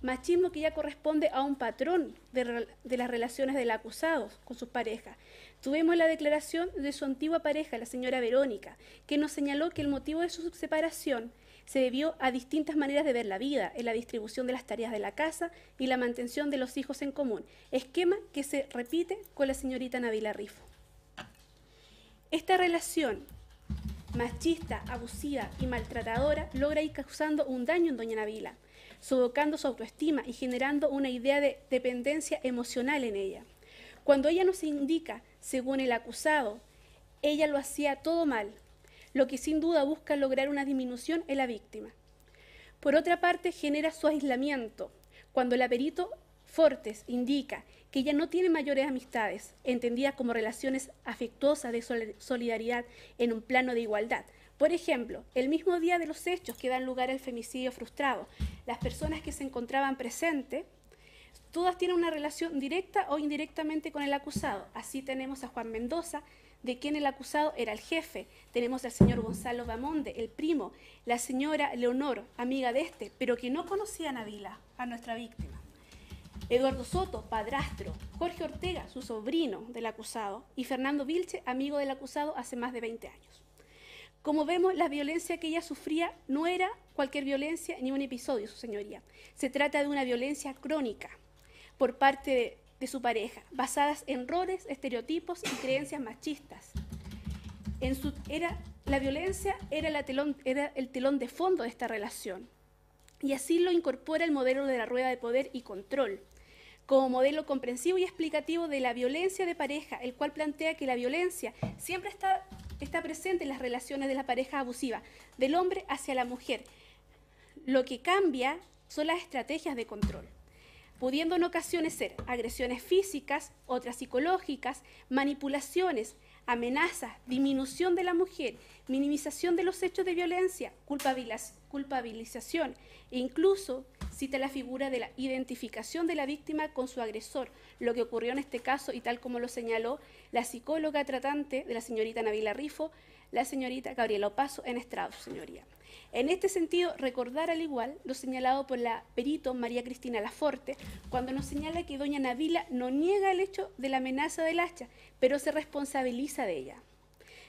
[SPEAKER 3] Machismo que ya corresponde a un patrón de, las relaciones del acusado con sus parejas. Tuvimos la declaración de su antigua pareja, la señora Verónica, que nos señaló que el motivo de su separación se debió a distintas maneras de ver la vida, en la distribución de las tareas de la casa y la mantención de los hijos en común, esquema que se repite con la señorita Navila Rifo. Esta relación machista, abusiva y maltratadora logra ir causando un daño en doña Navila, sofocando su autoestima y generando una idea de dependencia emocional en ella. Cuando ella nos indica, según el acusado, ella lo hacía todo mal, lo que sin duda busca lograr una disminución en la víctima. Por otra parte, genera su aislamiento, cuando el aperito Fortes indica que ella no tiene mayores amistades, entendidas como relaciones afectuosas de solidaridad en un plano de igualdad. Por ejemplo, el mismo día de los hechos que dan lugar al femicidio frustrado, las personas que se encontraban presentes, todas tienen una relación directa o indirectamente con el acusado. Así tenemos a Juan Mendoza, de quien el acusado era el jefe. Tenemos al señor Gonzalo Bamonde, el primo, la señora Leonor, amiga de este, pero que no conocía a Navila a nuestra víctima. Eduardo Soto, padrastro, Jorge Ortega, su sobrino del acusado, y Fernando Vilche, amigo del acusado hace más de 20 años. Como vemos, la violencia que ella sufría no era cualquier violencia ni un episodio, su señoría. Se trata de una violencia crónica por parte de de su pareja, basadas en roles, estereotipos y creencias machistas. En su, era, la violencia era, era el telón de fondo de esta relación. Y así lo incorpora el modelo de la rueda de poder y control, como modelo comprensivo y explicativo de la violencia de pareja, el cual plantea que la violencia siempre está, está presente en las relaciones de la pareja abusiva, del hombre hacia la mujer. Lo que cambia son las estrategias de control pudiendo en ocasiones ser agresiones físicas, otras psicológicas, manipulaciones, amenazas, disminución de la mujer, minimización de los hechos de violencia, culpabilización e incluso cita la figura de la identificación de la víctima con su agresor, lo que ocurrió en este caso y tal como lo señaló la psicóloga tratante de la señorita Navila Rifo, la señorita Gabriela Opaso en su señoría. En este sentido, recordar al igual lo señalado por la perito María Cristina Laforte, cuando nos señala que doña Navila no niega el hecho de la amenaza del hacha, pero se responsabiliza de ella.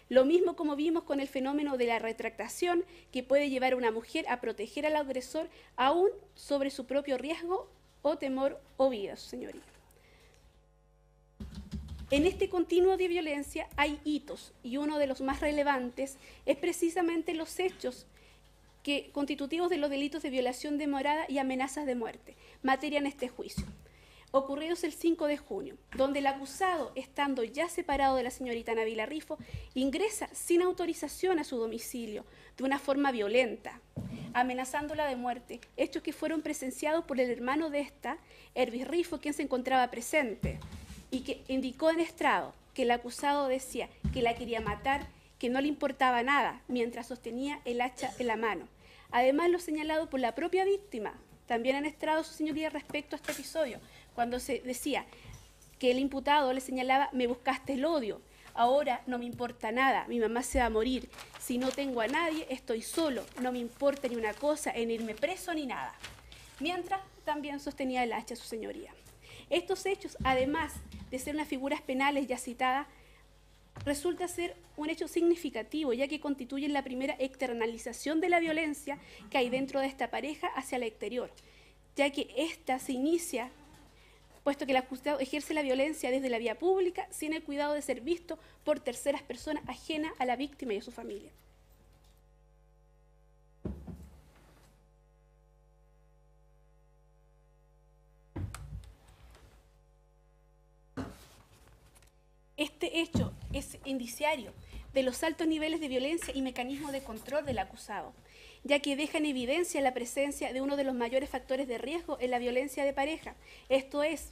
[SPEAKER 3] Lo mismo como vimos con el fenómeno de la retractación que puede llevar a una mujer a proteger al agresor aún sobre su propio riesgo o temor o vida, señoría. En este continuo de violencia hay hitos y uno de los más relevantes es precisamente los hechos que, constitutivos de los delitos de violación de morada y amenazas de muerte, materia en este juicio, ocurridos el 5 de junio, donde el acusado, estando ya separado de la señorita Navila Rifo, ingresa sin autorización a su domicilio de una forma violenta, amenazándola de muerte, hechos que fueron presenciados por el hermano de esta, Hervis Rifo, quien se encontraba presente y que indicó en estrado que el acusado decía que la quería matar, que no le importaba nada, mientras sostenía el hacha en la mano. Además, lo señalado por la propia víctima, también en estrado su señoría respecto a este episodio, cuando se decía que el imputado le señalaba, me buscaste el odio, ahora no me importa nada, mi mamá se va a morir, si no tengo a nadie, estoy solo, no me importa ni una cosa, en irme preso ni nada. Mientras también sostenía el hacha su señoría. Estos hechos, además de ser unas figuras penales ya citadas, resulta ser un hecho significativo, ya que constituyen la primera externalización de la violencia que hay dentro de esta pareja hacia el exterior, ya que ésta se inicia, puesto que el acusado ejerce la violencia desde la vía pública sin el cuidado de ser visto por terceras personas ajenas a la víctima y a su familia. Este hecho es indiciario de los altos niveles de violencia y mecanismo de control del acusado, ya que deja en evidencia la presencia de uno de los mayores factores de riesgo en la violencia de pareja, esto es,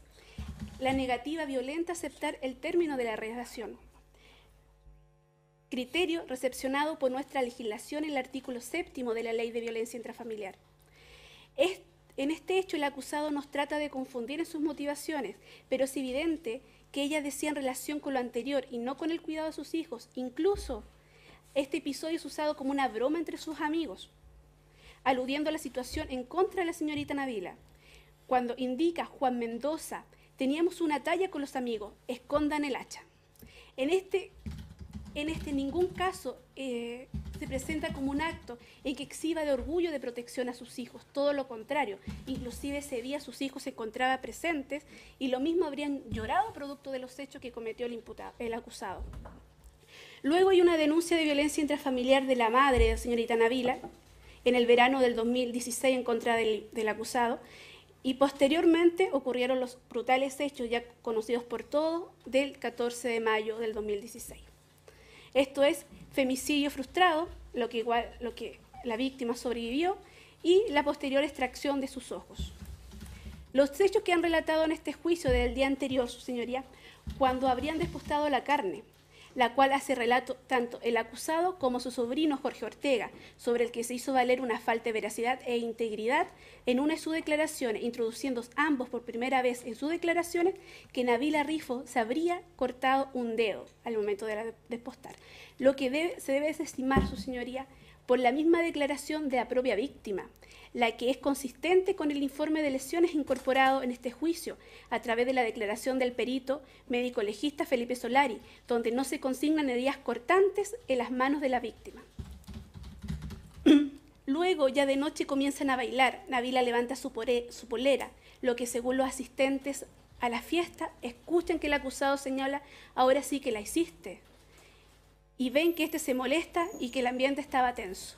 [SPEAKER 3] la negativa violenta a aceptar el término de la relación. Criterio recepcionado por nuestra legislación en el artículo séptimo de la Ley de Violencia Intrafamiliar. en este hecho el acusado nos trata de confundir en sus motivaciones, pero es evidente que ella decía en relación con lo anterior y no con el cuidado de sus hijos. Incluso este episodio es usado como una broma entre sus amigos, aludiendo a la situación en contra de la señorita Navila. Cuando indica Juan Mendoza, teníamos una talla con los amigos, escondan el hacha. En este, en este ningún caso eh, se presenta como un acto en que exhiba de orgullo de protección a sus hijos, todo lo contrario. Inclusive ese día sus hijos se encontraban presentes y lo mismo habrían llorado producto de los hechos que cometió el, imputado, el acusado. Luego hay una denuncia de violencia intrafamiliar de la madre de la señorita Navila en el verano del 2016 en contra del, del acusado, y posteriormente ocurrieron los brutales hechos ya conocidos por todos del 14 de mayo del 2016. Esto es femicidio frustrado, lo que, lo que la víctima sobrevivió, y la posterior extracción de sus ojos. Los hechos que han relatado en este juicio del día anterior, su señoría, cuando habrían despostado la carne, la cual hace relato tanto el acusado como su sobrino Jorge Ortega, sobre el que se hizo valer una falta de veracidad e integridad en una de sus declaraciones, introduciendo ambos por primera vez en sus declaraciones que Navila Rifo se habría cortado un dedo al momento de, la, lo que se debe estimar, su señoría, por la misma declaración de la propia víctima, la que es consistente con el informe de lesiones incorporado en este juicio a través de la declaración del perito médico legista Felipe Solari, donde no se consignan heridas cortantes en las manos de la víctima. [CLEARS THROAT] Luego, ya de noche, comienzan a bailar. Navila levanta su, su polera, lo que según los asistentes a la fiesta escuchan que el acusado señala, ahora sí que la hiciste. Y ven que este se molesta y que el ambiente estaba tenso.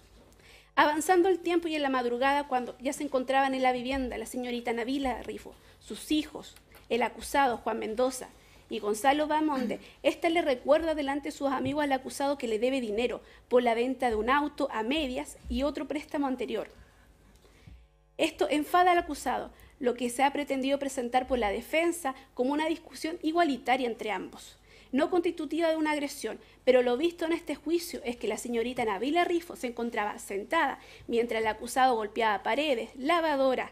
[SPEAKER 3] Avanzando el tiempo y en la madrugada, cuando ya se encontraban en la vivienda la señorita Navila Rifo, sus hijos, el acusado Juan Mendoza y Gonzalo Bamonde, ésta [CLEARS THROAT] le recuerda delante de sus amigos al acusado que le debe dinero por la venta de un auto a medias y otro préstamo anterior. Esto enfada al acusado, lo que se ha pretendido presentar por la defensa como una discusión igualitaria entre ambos no constitutiva de una agresión, pero lo visto en este juicio es que la señorita Navila Rifo se encontraba sentada mientras el acusado golpeaba paredes, lavadora,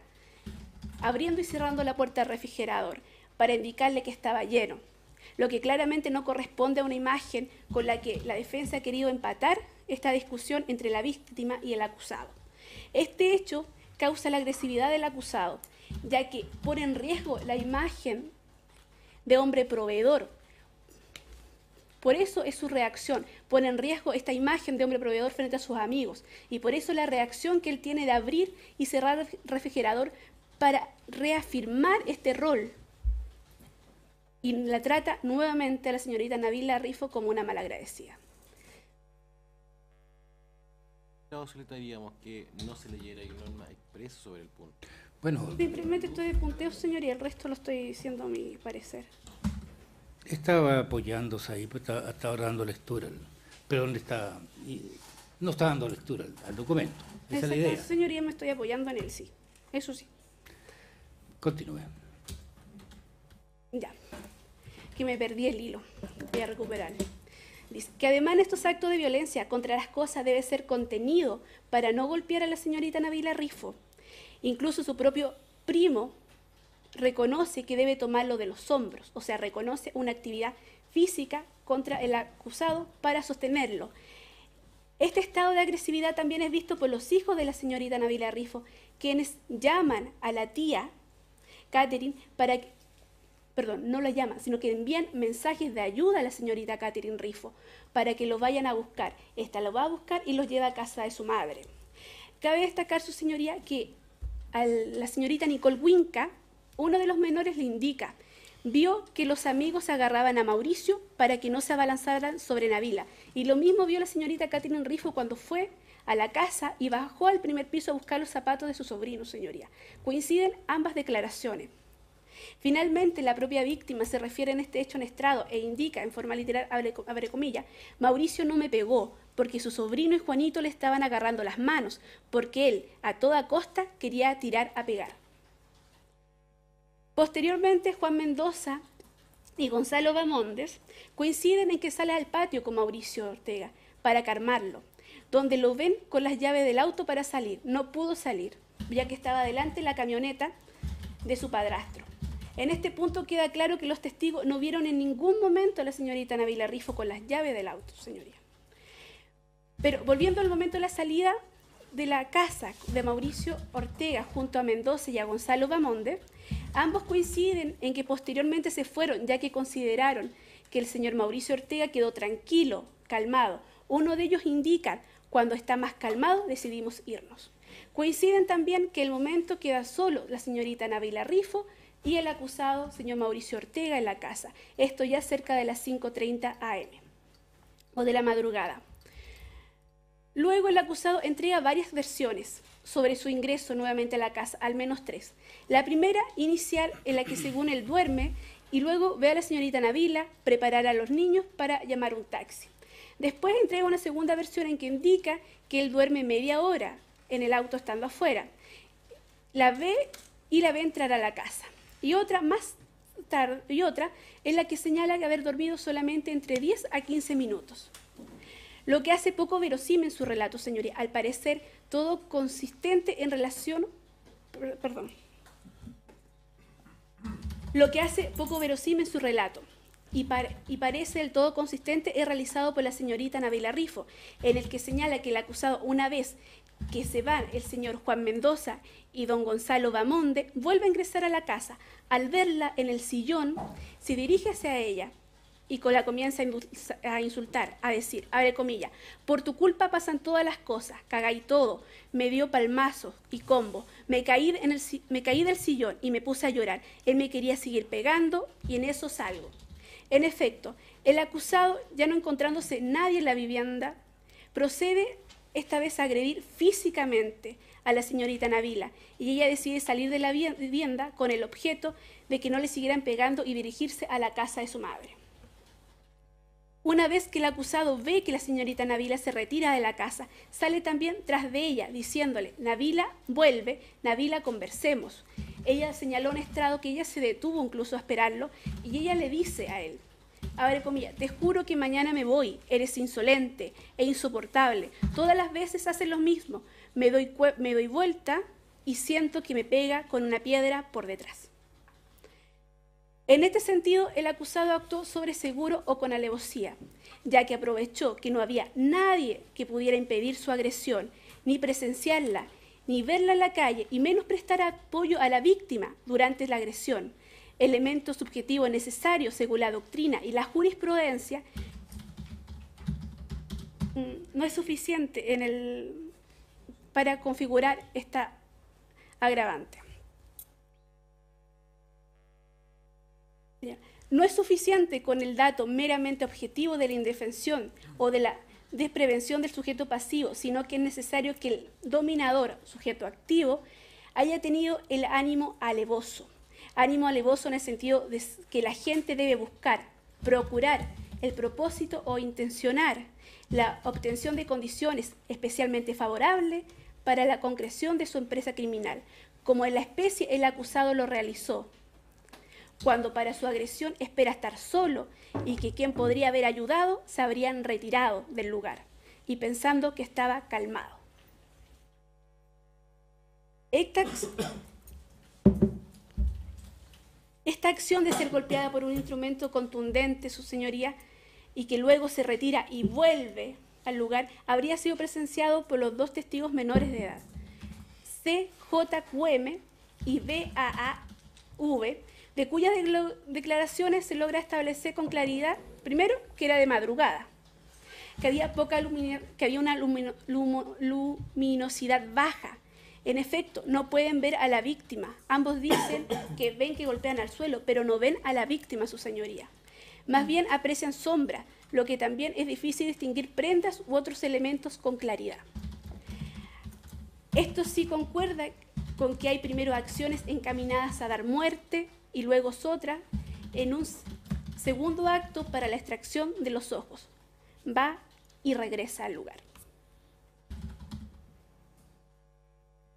[SPEAKER 3] abriendo y cerrando la puerta del refrigerador para indicarle que estaba lleno, lo que claramente no corresponde a una imagen con la que la defensa ha querido empatar esta discusión entre la víctima y el acusado. Este hecho causa la agresividad del acusado, ya que pone en riesgo la imagen de hombre proveedor, por eso es su reacción, pone en riesgo esta imagen de hombre proveedor frente a sus amigos y por eso la reacción que él tiene de abrir y cerrar el refrigerador para reafirmar este rol. Y la trata nuevamente a la señorita Navila Rifo como una malagradecida.
[SPEAKER 1] No que no se leyera expreso sobre el punto.
[SPEAKER 3] Bueno, simplemente estoy de punteo, señor, el resto lo estoy diciendo a mi parecer.
[SPEAKER 1] Estaba apoyándose ahí, pues, estaba, dando lectura, pero dónde está, no está dando lectura al, documento. Esa es la idea.
[SPEAKER 3] Señoría, me estoy apoyando en él, sí. Eso sí. Continúe. Ya, que me perdí el hilo, voy a recuperarlo. Dice que además estos actos de violencia contra las cosas debe ser contenido para no golpear a la señorita Navila Rifo. Incluso su propio primo reconoce que debe tomarlo de los hombros, o sea, reconoce una actividad física contra el acusado para sostenerlo. Este estado de agresividad también es visto por los hijos de la señorita Navila Rifo, quienes llaman a la tía Catherine para que, perdón, no la llaman, sino que envían mensajes de ayuda a la señorita Catherine Rifo para que lo vayan a buscar. Esta lo va a buscar y los lleva a casa de su madre. Cabe destacar, su señoría, que a la señorita Nicole Winca, uno de los menores le indica, vio que los amigos agarraban a Mauricio para que no se abalanzaran sobre Navila. Y lo mismo vio la señorita Catherine Rifo cuando fue a la casa y bajó al primer piso a buscar los zapatos de su sobrino, señoría. Coinciden ambas declaraciones. Finalmente, la propia víctima se refiere en este hecho en estrado e indica, en forma literal, abre, abre comillas, Mauricio no me pegó porque su sobrino y Juanito le estaban agarrando las manos, porque él, a toda costa, quería tirar a pegar. Posteriormente, Juan Mendoza y Gonzalo Bamondes coinciden en que sale al patio con Mauricio Ortega para carmarlo, donde lo ven con las llaves del auto para salir. No pudo salir, ya que estaba delante la camioneta de su padrastro. En este punto queda claro que los testigos no vieron en ningún momento a la señorita Navila Rifo con las llaves del auto, señoría. Pero volviendo al momento de la salida de la casa de Mauricio Ortega junto a Mendoza y a Gonzalo Bamondes, Ambos coinciden en que posteriormente se fueron, ya que consideraron que el señor Mauricio Ortega quedó tranquilo, calmado. Uno de ellos indica, cuando está más calmado decidimos irnos. Coinciden también que el momento queda solo la señorita Nabila Rifo y el acusado, señor Mauricio Ortega, en la casa. Esto ya cerca de las 5.30 am o de la madrugada. Luego el acusado entrega varias versiones sobre su ingreso nuevamente a la casa, al menos tres. La primera inicial en la que según él duerme y luego ve a la señorita Navila preparar a los niños para llamar un taxi. Después entrega una segunda versión en que indica que él duerme media hora en el auto estando afuera. La ve y la ve entrar a la casa. Y otra más tarde, y otra en la que señala que haber dormido solamente entre 10 a 15 minutos lo que hace poco verosímil en su relato, señoría, al parecer todo consistente en relación, perdón, lo que hace poco verosímil en su relato. Y, y, parece el todo consistente es realizado por la señorita Anabela Rifo, en el que señala que el acusado una vez que se van el señor Juan Mendoza y don Gonzalo Bamonde, vuelve a ingresar a la casa. Al verla en el sillón, se dirige hacia ella, y la comienza a insultar, a decir, abre comilla, por tu culpa pasan todas las cosas, cagáis todo, me dio palmazos y combo, me caí, me caí del sillón y me puse a llorar, él me quería seguir pegando y en eso salgo. En efecto, el acusado, ya no encontrándose nadie en la vivienda, procede esta vez a agredir físicamente a la señorita Navila y ella decide salir de la vivienda con el objeto de que no le siguieran pegando y dirigirse a la casa de su madre. Una vez que el acusado ve que la señorita Navila se retira de la casa, sale también tras de ella diciéndole, Navila, vuelve, Navila, conversemos. Ella señaló un estrado que ella se detuvo incluso a esperarlo y ella le dice a él, abre comillas, te juro que mañana me voy, eres insolente e insoportable, todas las veces haces lo mismo, me doy, me doy vuelta y siento que me pega con una piedra por detrás. En este sentido, el acusado actuó sobre seguro o con alevosía, ya que aprovechó que no había nadie que pudiera impedir su agresión, ni presenciarla, ni verla en la calle, y menos prestar apoyo a la víctima durante la agresión, elemento subjetivo necesario según la doctrina y la jurisprudencia, mm, no es suficiente para configurar esta agravante. No es suficiente con el dato meramente objetivo de la indefensión o de la desprevención del sujeto pasivo, sino que es necesario que el dominador, sujeto activo, haya tenido el ánimo alevoso. Ánimo alevoso en el sentido de que la gente debe buscar, procurar el propósito o intencionar la obtención de condiciones especialmente favorables para la concreción de su empresa criminal, como en la especie el acusado lo realizó, cuando para su agresión espera estar solo y que quien podría haber ayudado se habrían retirado del lugar y pensando que estaba calmado. Esta, acción de ser golpeada por un instrumento contundente, su señoría, y que luego se retira y vuelve al lugar, habría sido presenciado por los dos testigos menores de edad, CJQM y BAAV, de cuyas declaraciones se logra establecer con claridad, primero, que era de madrugada, que había, poca que había una luminosidad baja. En efecto, no pueden ver a la víctima. Ambos dicen que ven que golpean al suelo, pero no ven a la víctima, su señoría. Más bien aprecian sombra, lo que también es difícil distinguir prendas u otros elementos con claridad. Esto sí concuerda con que hay primero acciones encaminadas a dar muerte, y luego Sotra en un segundo acto para la extracción de los ojos. Va y regresa al lugar.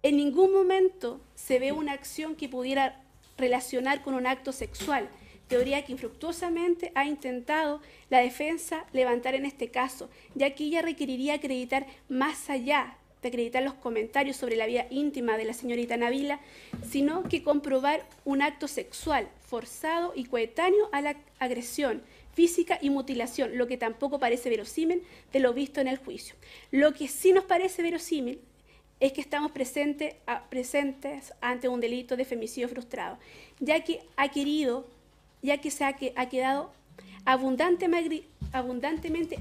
[SPEAKER 3] En ningún momento se ve una acción que pudiera relacionar con un acto sexual, teoría que infructuosamente ha intentado la defensa levantar en este caso, ya que ella requeriría acreditar más allá acreditar los comentarios sobre la vida íntima de la señorita Navila, sino que comprobar un acto sexual forzado y coetáneo a la agresión física y mutilación, lo que tampoco parece verosímil de lo visto en el juicio. Lo que sí nos parece verosímil es que estamos presentes ante un delito de femicidio frustrado, ya que ha querido, ya que se ha, quedado abundantemente, abundantemente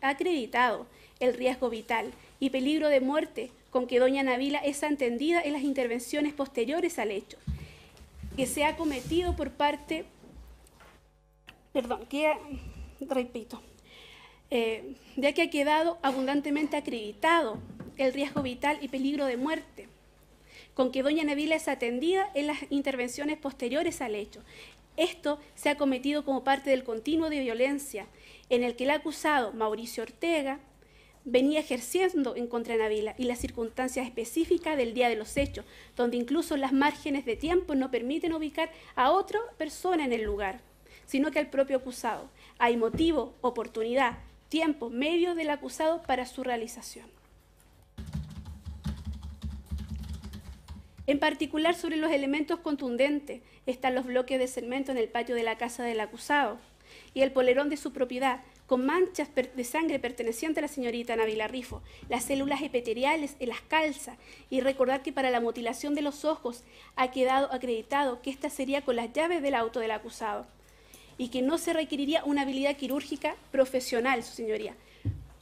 [SPEAKER 3] acreditado el riesgo vital y peligro de muerte con que doña Navila es atendida en las intervenciones posteriores al hecho, que se ha cometido por parte, perdón, que repito, eh, ya que ha quedado abundantemente acreditado el riesgo vital y peligro de muerte con que doña Navila es atendida en las intervenciones posteriores al hecho. Esto se ha cometido como parte del continuo de violencia en el que el acusado Mauricio Ortega venía ejerciendo en contra de Navila y las circunstancias específicas del día de los hechos, donde incluso las márgenes de tiempo no permiten ubicar a otra persona en el lugar, sino que al propio acusado. Hay motivo, oportunidad, tiempo, medio del acusado para su realización. En particular sobre los elementos contundentes están los bloques de cemento en el patio de la casa del acusado y el polerón de su propiedad, con manchas de sangre perteneciente a la señorita Navila Rifo, las células epiteriales en las calzas y recordar que para la mutilación de los ojos ha quedado acreditado que esta sería con las llaves del auto del acusado y que no se requeriría una habilidad quirúrgica profesional, su señoría,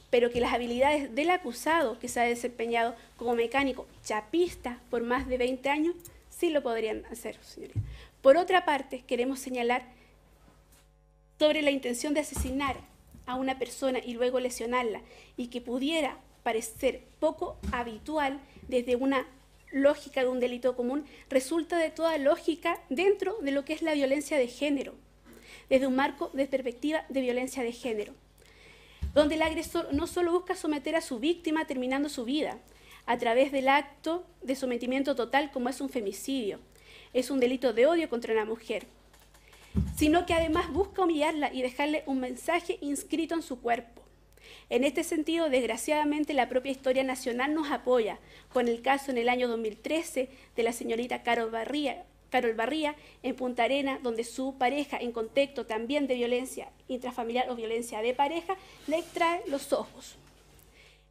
[SPEAKER 3] pero que las habilidades del acusado que se ha desempeñado como mecánico chapista por más de 20 años sí lo podrían hacer, su señoría. Por otra parte, queremos señalar sobre la intención de asesinar a una persona y luego lesionarla y que pudiera parecer poco habitual desde una lógica de un delito común, resulta de toda lógica dentro de lo que es la violencia de género, desde un marco de perspectiva de violencia de género, donde el agresor no solo busca someter a su víctima terminando su vida, a través del acto de sometimiento total como es un femicidio, es un delito de odio contra una mujer, sino que además busca humillarla y dejarle un mensaje inscrito en su cuerpo. En este sentido, desgraciadamente, la propia historia nacional nos apoya, con el caso en el año 2013 de la señorita Carol Barría, en Punta Arena, donde su pareja, en contexto también de violencia intrafamiliar o violencia de pareja, le extrae los ojos.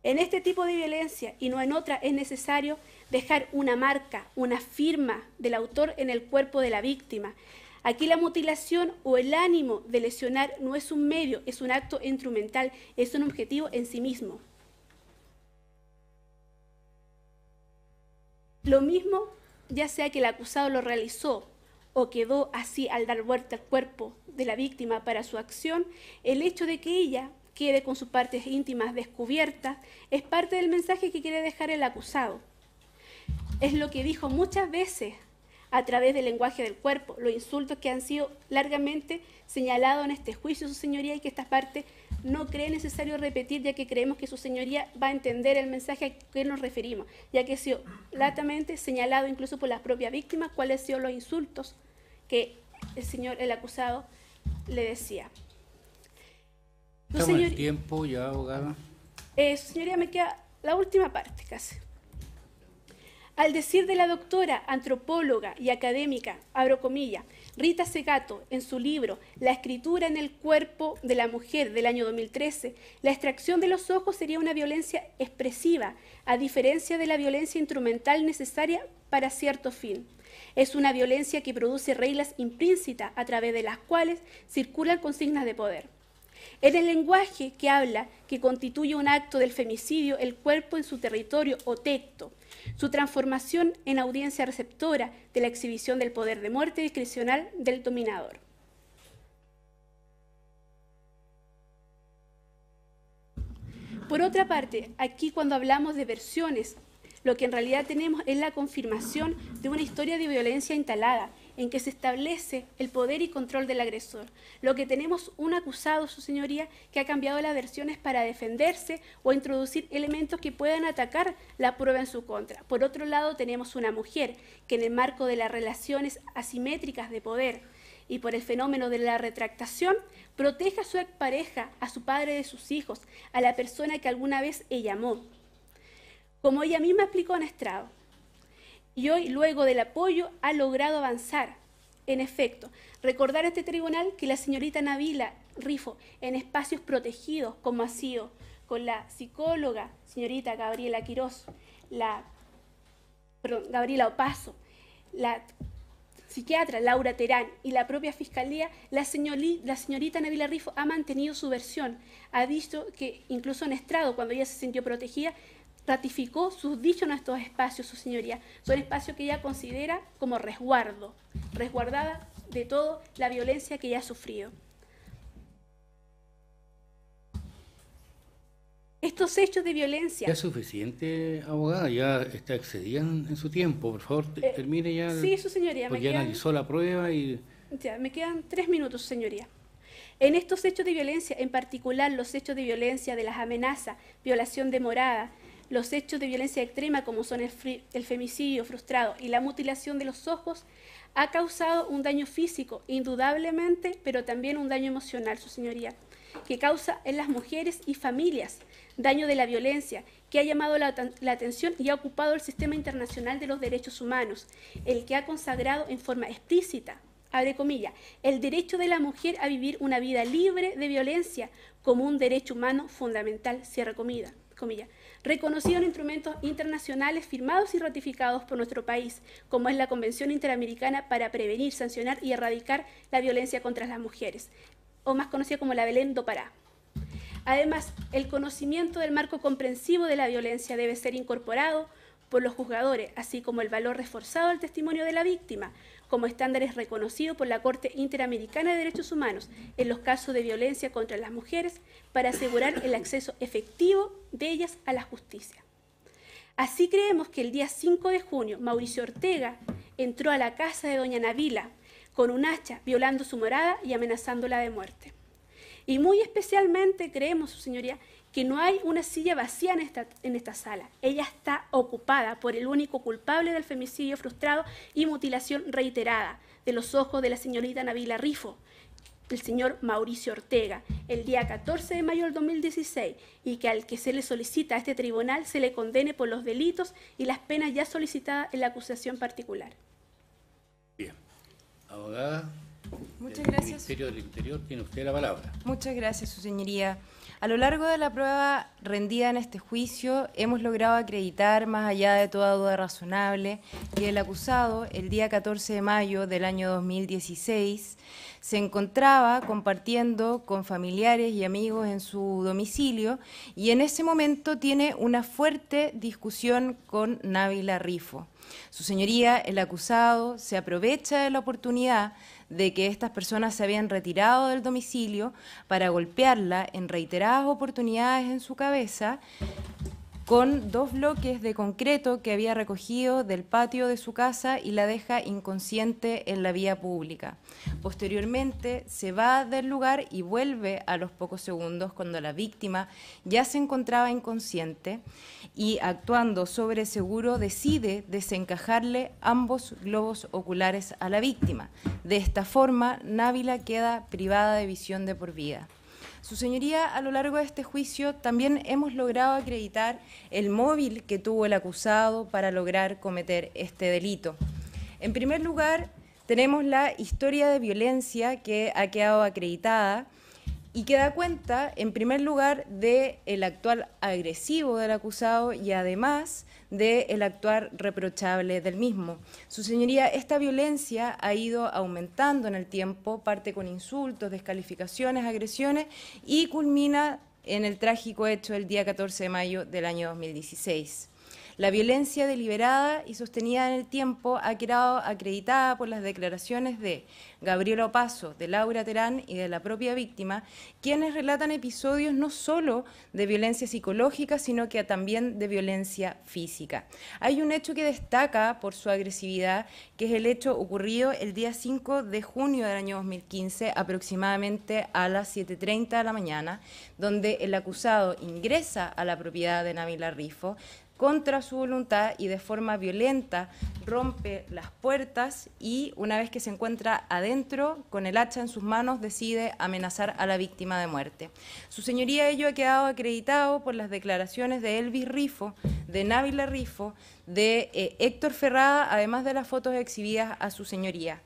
[SPEAKER 3] En este tipo de violencia y no en otra es necesario dejar una marca, una firma del autor en el cuerpo de la víctima, Aquí la mutilación o el ánimo de lesionar no es un medio, es un acto instrumental, es un objetivo en sí mismo. Lo mismo, ya sea que el acusado lo realizó o quedó así al dar vuelta al cuerpo de la víctima para su acción, el hecho de que ella quede con sus partes íntimas descubiertas es parte del mensaje que quiere dejar el acusado. Es lo que dijo muchas veces a través del lenguaje del cuerpo, los insultos que han sido largamente señalados en este juicio, su señoría, y que esta parte no cree necesario repetir, ya que creemos que su señoría va a entender el mensaje a que nos referimos, ya que ha sido latamente señalado incluso por las propias víctimas cuáles han sido los insultos que el señor, el acusado, le decía.
[SPEAKER 1] tiempo ya, abogada.
[SPEAKER 3] Eh, su señoría, me queda la última parte casi. Al decir de la doctora, antropóloga y académica, abro comillas, Rita Segato, en su libro La escritura en el cuerpo de la mujer del año 2013, la extracción de los ojos sería una violencia expresiva, a diferencia de la violencia instrumental necesaria para cierto fin. Es una violencia que produce reglas implícitas a través de las cuales circulan consignas de poder. En el lenguaje que habla que constituye un acto del femicidio, el cuerpo en su territorio o texto, su transformación en audiencia receptora de la exhibición del poder de muerte discrecional del dominador. Por otra parte, aquí cuando hablamos de versiones, lo que en realidad tenemos es la confirmación de una historia de violencia instalada, en que se establece el poder y control del agresor. Lo que tenemos un acusado, su señoría, que ha cambiado las versiones para defenderse o introducir elementos que puedan atacar la prueba en su contra. Por otro lado, tenemos una mujer que en el marco de las relaciones asimétricas de poder, y por el fenómeno de la retractación, protege a su pareja, a su padre de sus hijos, a la persona que alguna vez ella amó. Como ella misma explicó en estrado, y hoy, luego del apoyo, ha logrado avanzar. En efecto, recordar a este tribunal que la señorita Navila Rifo, en espacios protegidos como ha sido con la psicóloga señorita Gabriela Quiroz la perdón, Gabriela Opaso, la psiquiatra Laura Terán y la propia fiscalía, la, señorita, la señorita Navila Rifo ha mantenido su versión. Ha dicho que incluso en estrado, cuando ella se sintió protegida, ratificó sus dichos en estos espacios, su señoría. Son espacios que ella considera como resguardo, resguardada de toda la violencia que ella ha sufrido. Estos hechos de violencia. Ya es
[SPEAKER 1] suficiente, abogada, ya está excedían en su tiempo. Por favor, eh, termine ya. Sí,
[SPEAKER 3] su señoría. Porque ya analizó
[SPEAKER 1] la prueba y.
[SPEAKER 3] me quedan tres minutos, señoría. En estos hechos de violencia, en particular los hechos de violencia de las amenazas, violación de morada, los hechos de violencia extrema como son el, femicidio frustrado y la mutilación de los ojos ha causado un daño físico, indudablemente, pero también un daño emocional, su señoría, que causa en las mujeres y familias daño de la violencia, que ha llamado la, atención y ha ocupado el sistema internacional de los derechos humanos, el que ha consagrado en forma explícita abre comillas, el derecho de la mujer a vivir una vida libre de violencia como un derecho humano fundamental, cierra comida, reconocido en instrumentos internacionales firmados y ratificados por nuestro país, como es la Convención Interamericana para Prevenir, Sancionar y Erradicar la Violencia contra las Mujeres, o más conocida como la Belén do Pará. Además, el conocimiento del marco comprensivo de la violencia debe ser incorporado por los juzgadores, así como el valor reforzado del testimonio de la víctima, como estándares reconocidos por la Corte Interamericana de Derechos Humanos en los casos de violencia contra las mujeres para asegurar el acceso efectivo de ellas a la justicia. Así creemos que el día 5 de junio Mauricio Ortega entró a la casa de doña Navila con un hacha, violando su morada y amenazándola de muerte. Y muy especialmente creemos, su señoría, que no hay una silla vacía en esta, en esta sala. Ella está ocupada por el único culpable del femicidio frustrado y mutilación reiterada de los ojos de la señorita Navila Rifo, el señor Mauricio Ortega, el día 14 de mayo del 2016, y que al que se le solicita a este tribunal se le condene por los delitos y las penas ya solicitadas en la acusación particular.
[SPEAKER 1] Bien. Abogada. Muchas gracias. Ministerio del Interior tiene usted la palabra.
[SPEAKER 4] Muchas gracias, su señoría. A lo largo de la prueba rendida en este juicio, hemos logrado acreditar, más allá de toda duda razonable, que el acusado, el día 14 de mayo del año 2016, se encontraba compartiendo con familiares y amigos en su domicilio y en ese momento tiene una fuerte discusión con Návila Rifo. Su señoría, el acusado, se aprovecha de la oportunidad de que estas personas se habían retirado del domicilio para golpearla en reiteradas oportunidades en su cabeza con dos bloques de concreto que había recogido del patio de su casa y la deja inconsciente en la vía pública. Posteriormente se va del lugar y vuelve a los pocos segundos cuando la víctima ya se encontraba inconsciente y actuando sobre seguro decide desencajarle ambos globos oculares a la víctima. De esta forma, Návila queda privada de visión de por vida. Su señoría, a lo largo de este juicio también hemos logrado acreditar el móvil que tuvo el acusado para lograr cometer este delito. En primer lugar, tenemos la historia de violencia que ha quedado acreditada y que da cuenta, en primer lugar, del el actuar agresivo del acusado y además del el actuar reprochable del mismo. Su señoría, esta violencia ha ido aumentando en el tiempo, parte con insultos, descalificaciones, agresiones y culmina en el trágico hecho del día 14 de mayo del año 2016. La violencia deliberada y sostenida en el tiempo ha quedado acreditada por las declaraciones de Gabriela Opaso, de Laura Terán y de la propia víctima, quienes relatan episodios no solo de violencia psicológica, sino que también de violencia física. Hay un hecho que destaca por su agresividad, que es el hecho ocurrido el día 5 de junio del año 2015, aproximadamente a las 7.30 de la mañana, donde el acusado ingresa a la propiedad de Navila Rifo, contra su voluntad y de forma violenta rompe las puertas y una vez que se encuentra adentro, con el hacha en sus manos, decide amenazar a la víctima de muerte. Su señoría ello ha quedado acreditado por las declaraciones de Elvis Rifo, de Návila Rifo, de eh, Héctor Ferrada, además de las fotos exhibidas a su señoría.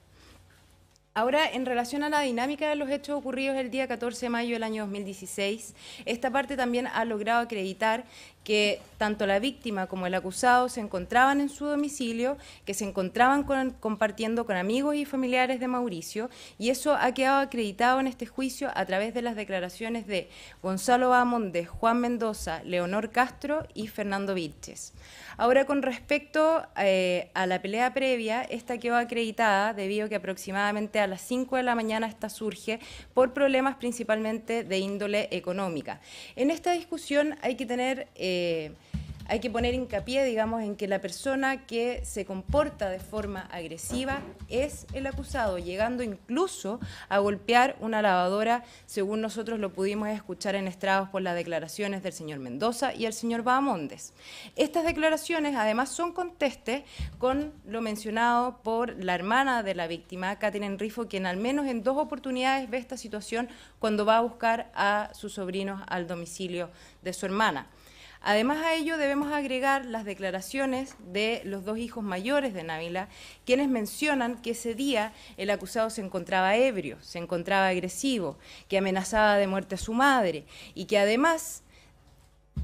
[SPEAKER 4] Ahora, en relación a la dinámica de los hechos ocurridos el día 14 de mayo del año 2016, esta parte también ha logrado acreditar que tanto la víctima como el acusado se encontraban en su domicilio, que se encontraban compartiendo con amigos y familiares de Mauricio, y eso ha quedado acreditado en este juicio a través de las declaraciones de Gonzalo de Juan Mendoza, Leonor Castro y Fernando Vilches. Ahora, con respecto eh, a la pelea previa, esta quedó acreditada debido a que aproximadamente a las 5 de la mañana esta surge por problemas principalmente de índole económica. En esta discusión hay que tener... Eh, eh, hay que poner hincapié, digamos, en que la persona que se comporta de forma agresiva es el acusado, llegando incluso a golpear una lavadora, según nosotros lo pudimos escuchar en estrados por las declaraciones del señor Mendoza y el señor Bahamondes. Estas declaraciones además son conteste con lo mencionado por la hermana de la víctima, Katherine Rifo, quien al menos en dos oportunidades ve esta situación cuando va a buscar a sus sobrinos al domicilio de su hermana. Además a ello debemos agregar las declaraciones de los dos hijos mayores de Návila, quienes mencionan que ese día el acusado se encontraba ebrio, se encontraba agresivo, que amenazaba de muerte a su madre y que además...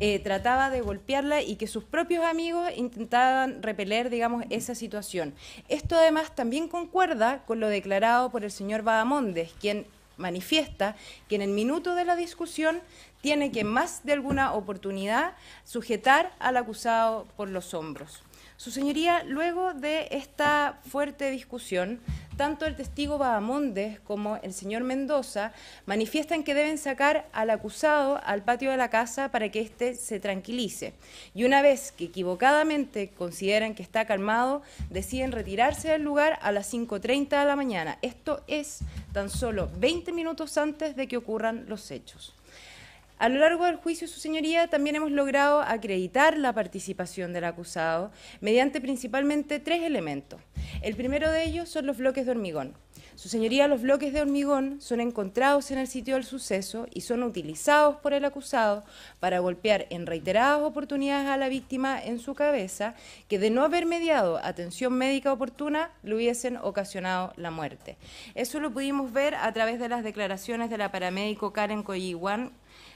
[SPEAKER 4] Eh, trataba de golpearla y que sus propios amigos intentaban repeler, digamos, esa situación. Esto además también concuerda con lo declarado por el señor Badamondes, quien manifiesta que en el minuto de la discusión tiene que más de alguna oportunidad sujetar al acusado por los hombros. Su señoría, luego de esta fuerte discusión, tanto el testigo Badamondes como el señor Mendoza manifiestan que deben sacar al acusado al patio de la casa para que éste se tranquilice. Y una vez que equivocadamente consideran que está calmado, deciden retirarse del lugar a las 5.30 de la mañana. Esto es tan solo 20 minutos antes de que ocurran los hechos. A lo largo del juicio, su señoría, también hemos logrado acreditar la participación del acusado mediante principalmente tres elementos. El primero de ellos son los bloques de hormigón. Su señoría, los bloques de hormigón son encontrados en el sitio del suceso y son utilizados por el acusado para golpear en reiteradas oportunidades a la víctima en su cabeza, que de no haber mediado atención médica oportuna le hubiesen ocasionado la muerte. Eso lo pudimos ver a través de las declaraciones de la paramédico Karen Coyiwan,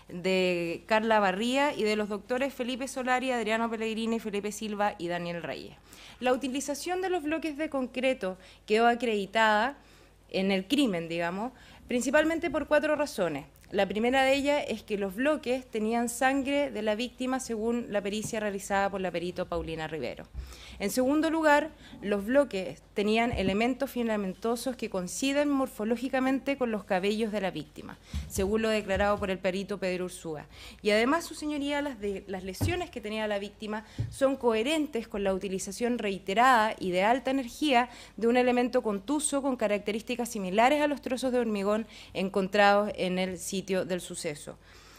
[SPEAKER 4] de Carla Barría y de los doctores Felipe Solari, Adriano Pellegrini, Felipe Silva y Daniel Reyes. La utilización de los bloques de concreto quedó acreditada en el crimen, digamos, principalmente por cuatro razones. La primera de ellas es que los bloques tenían sangre de la víctima según la pericia realizada por la perito Paulina Rivero. En segundo lugar, los bloques tenían elementos filamentosos que coinciden morfológicamente con los cabellos de la víctima, según lo declarado por el perito Pedro Ursúa. Y además, su señoría, las, de, las lesiones que tenía la víctima son coherentes con la utilización reiterada y de alta energía de un elemento contuso con características similares a los trozos de hormigón encontrados en el sitio del suceso.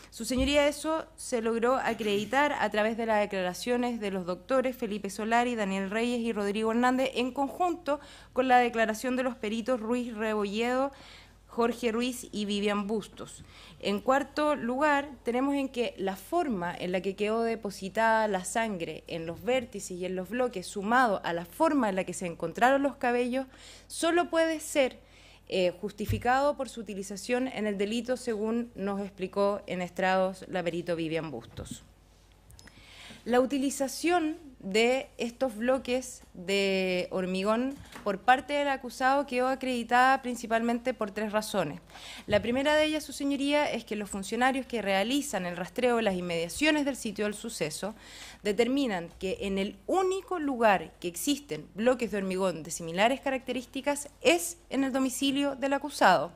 [SPEAKER 4] Su señoría eso se logró acreditar a través de las declaraciones de los doctores Felipe Solari, Daniel Reyes y Rodrigo Hernández, en conjunto con la declaración de los peritos Ruiz Rebolledo, Jorge Ruiz y Vivian Bustos. En cuarto lugar, tenemos en que la forma en la que quedó depositada la sangre en los vértices y en los bloques, sumado a la forma en la que se encontraron los cabellos, solo puede ser eh, justificado por su utilización en el delito, según nos explicó en estrados la Vivian Bustos. La utilización de estos bloques de hormigón por parte del acusado quedó acreditada principalmente por tres razones. La primera de ellas, su señoría, es que los funcionarios que realizan el rastreo de las inmediaciones del sitio del suceso determinan que en el único lugar que existen bloques de hormigón de similares características es en el domicilio del acusado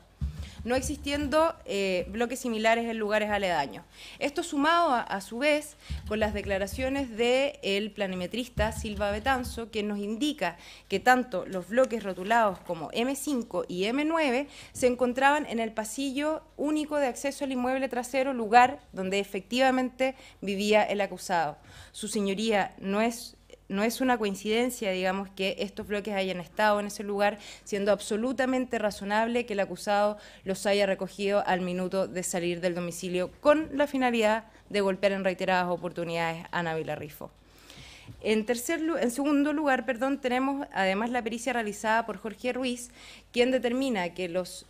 [SPEAKER 4] no existiendo eh, bloques similares en lugares aledaños. Esto sumado a, su vez con las declaraciones del planimetrista Silva Betanzo, quien nos indica que tanto los bloques rotulados como M5 y M9 se encontraban en el pasillo único de acceso al inmueble trasero, lugar donde efectivamente vivía el acusado. Su señoría no es no es una coincidencia, digamos, que estos bloques hayan estado en ese lugar, siendo absolutamente razonable que el acusado los haya recogido al minuto de salir del domicilio con la finalidad de golpear en reiteradas oportunidades a Navila Rifo. En, en segundo lugar, perdón, tenemos además la pericia realizada por Jorge Ruiz, quien determina que los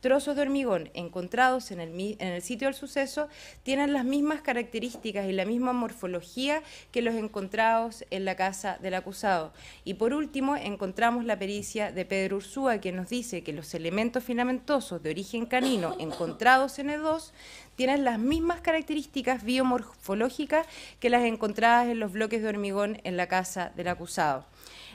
[SPEAKER 4] trozos de hormigón encontrados en el, sitio del suceso tienen las mismas características y la misma morfología que los encontrados en la casa del acusado. Y por último, encontramos la pericia de Pedro Ursúa, que nos dice que los elementos filamentosos de origen canino [LAUGHS] encontrados en el 2 tienen las mismas características biomorfológicas que las encontradas en los bloques de hormigón en la casa del acusado.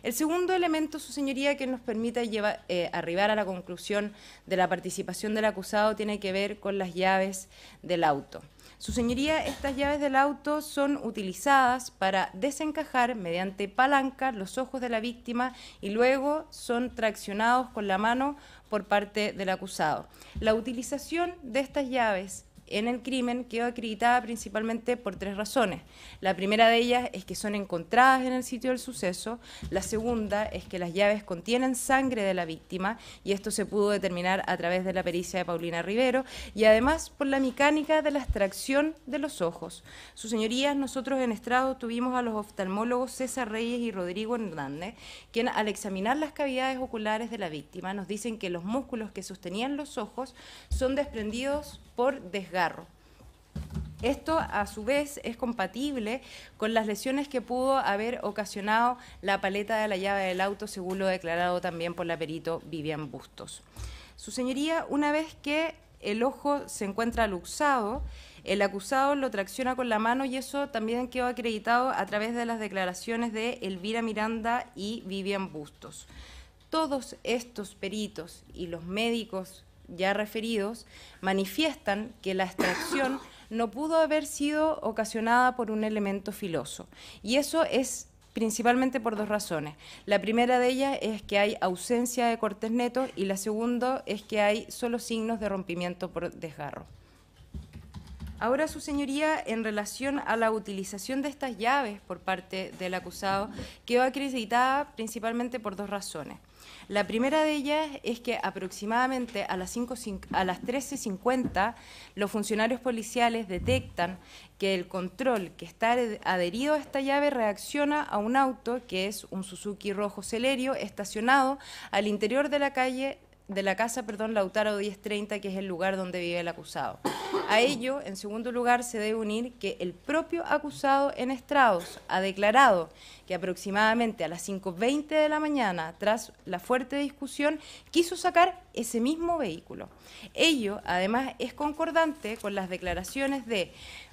[SPEAKER 4] El segundo elemento, su señoría, que nos permite llevar, eh, arribar a la conclusión de la participación del acusado tiene que ver con las llaves del auto. Su señoría, estas llaves del auto son utilizadas para desencajar mediante palanca los ojos de la víctima y luego son traccionados con la mano por parte del acusado. La utilización de estas llaves en el crimen quedó acreditada principalmente por tres razones. La primera de ellas es que son encontradas en el sitio del suceso, la segunda es que las llaves contienen sangre de la víctima y esto se pudo determinar a través de la pericia de Paulina Rivero y además por la mecánica de la extracción de los ojos. Sus señorías, nosotros en estrado tuvimos a los oftalmólogos César Reyes y Rodrigo Hernández, quien al examinar las cavidades oculares de la víctima nos dicen que los músculos que sostenían los ojos son desprendidos por desgarro. Esto, a su vez, es compatible con las lesiones que pudo haber ocasionado la paleta de la llave del auto, según lo declarado también por la perito Vivian Bustos. Su señoría, una vez que el ojo se encuentra luxado, el acusado lo tracciona con la mano y eso también quedó acreditado a través de las declaraciones de Elvira Miranda y Vivian Bustos. Todos estos peritos y los médicos ya referidos manifiestan que la extracción no pudo haber sido ocasionada por un elemento filoso. Y eso es principalmente por dos razones. La primera de ellas es que hay ausencia de cortes netos y la segunda es que hay solo signos de rompimiento por desgarro. Ahora, su señoría, en relación a la utilización de estas llaves por parte del acusado, quedó acreditada principalmente por dos razones. La primera de ellas es que aproximadamente a las, las 13.50 los funcionarios policiales detectan que el control que está adherido a esta llave reacciona a un auto que es un Suzuki rojo celerio estacionado al interior de la calle de la casa, perdón, Lautaro 1030, que es el lugar donde vive el acusado. A ello, en segundo lugar, se debe unir que el propio acusado en estrados ha declarado que aproximadamente a las 5.20 de la mañana, tras la fuerte discusión, quiso sacar ese mismo vehículo. Ello, además, es concordante con las declaraciones de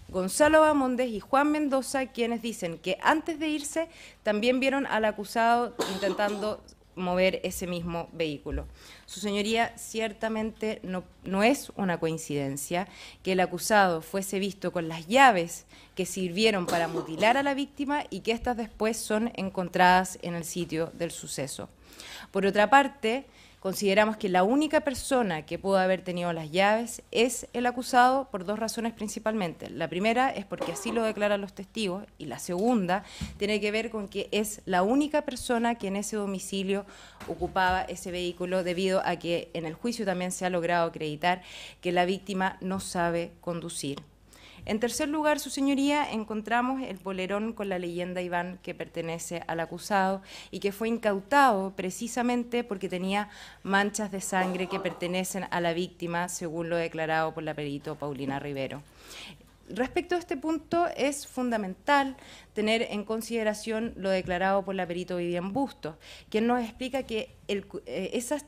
[SPEAKER 4] Gonzalo Bamondes y Juan Mendoza, quienes dicen que antes de irse también vieron al acusado intentando mover ese mismo vehículo. Su señoría, ciertamente no, es una coincidencia que el acusado fuese visto con las llaves que sirvieron para mutilar a la víctima y que éstas después son encontradas en el sitio del suceso. Por otra parte, Consideramos que la única persona que pudo haber tenido las llaves es el acusado por dos razones principalmente. La primera es porque así lo declaran los testigos y la segunda tiene que ver con que es la única persona que en ese domicilio ocupaba ese vehículo debido a que en el juicio también se ha logrado acreditar que la víctima no sabe conducir. En tercer lugar, su señoría, encontramos el polerón con la leyenda Iván que pertenece al acusado y que fue incautado precisamente porque tenía manchas de sangre que pertenecen a la víctima, según lo declarado por la perito Paulina Rivero. Respecto a este punto, es fundamental tener en consideración lo declarado por la perito Vivian Bustos, quien nos explica que el, eh, esas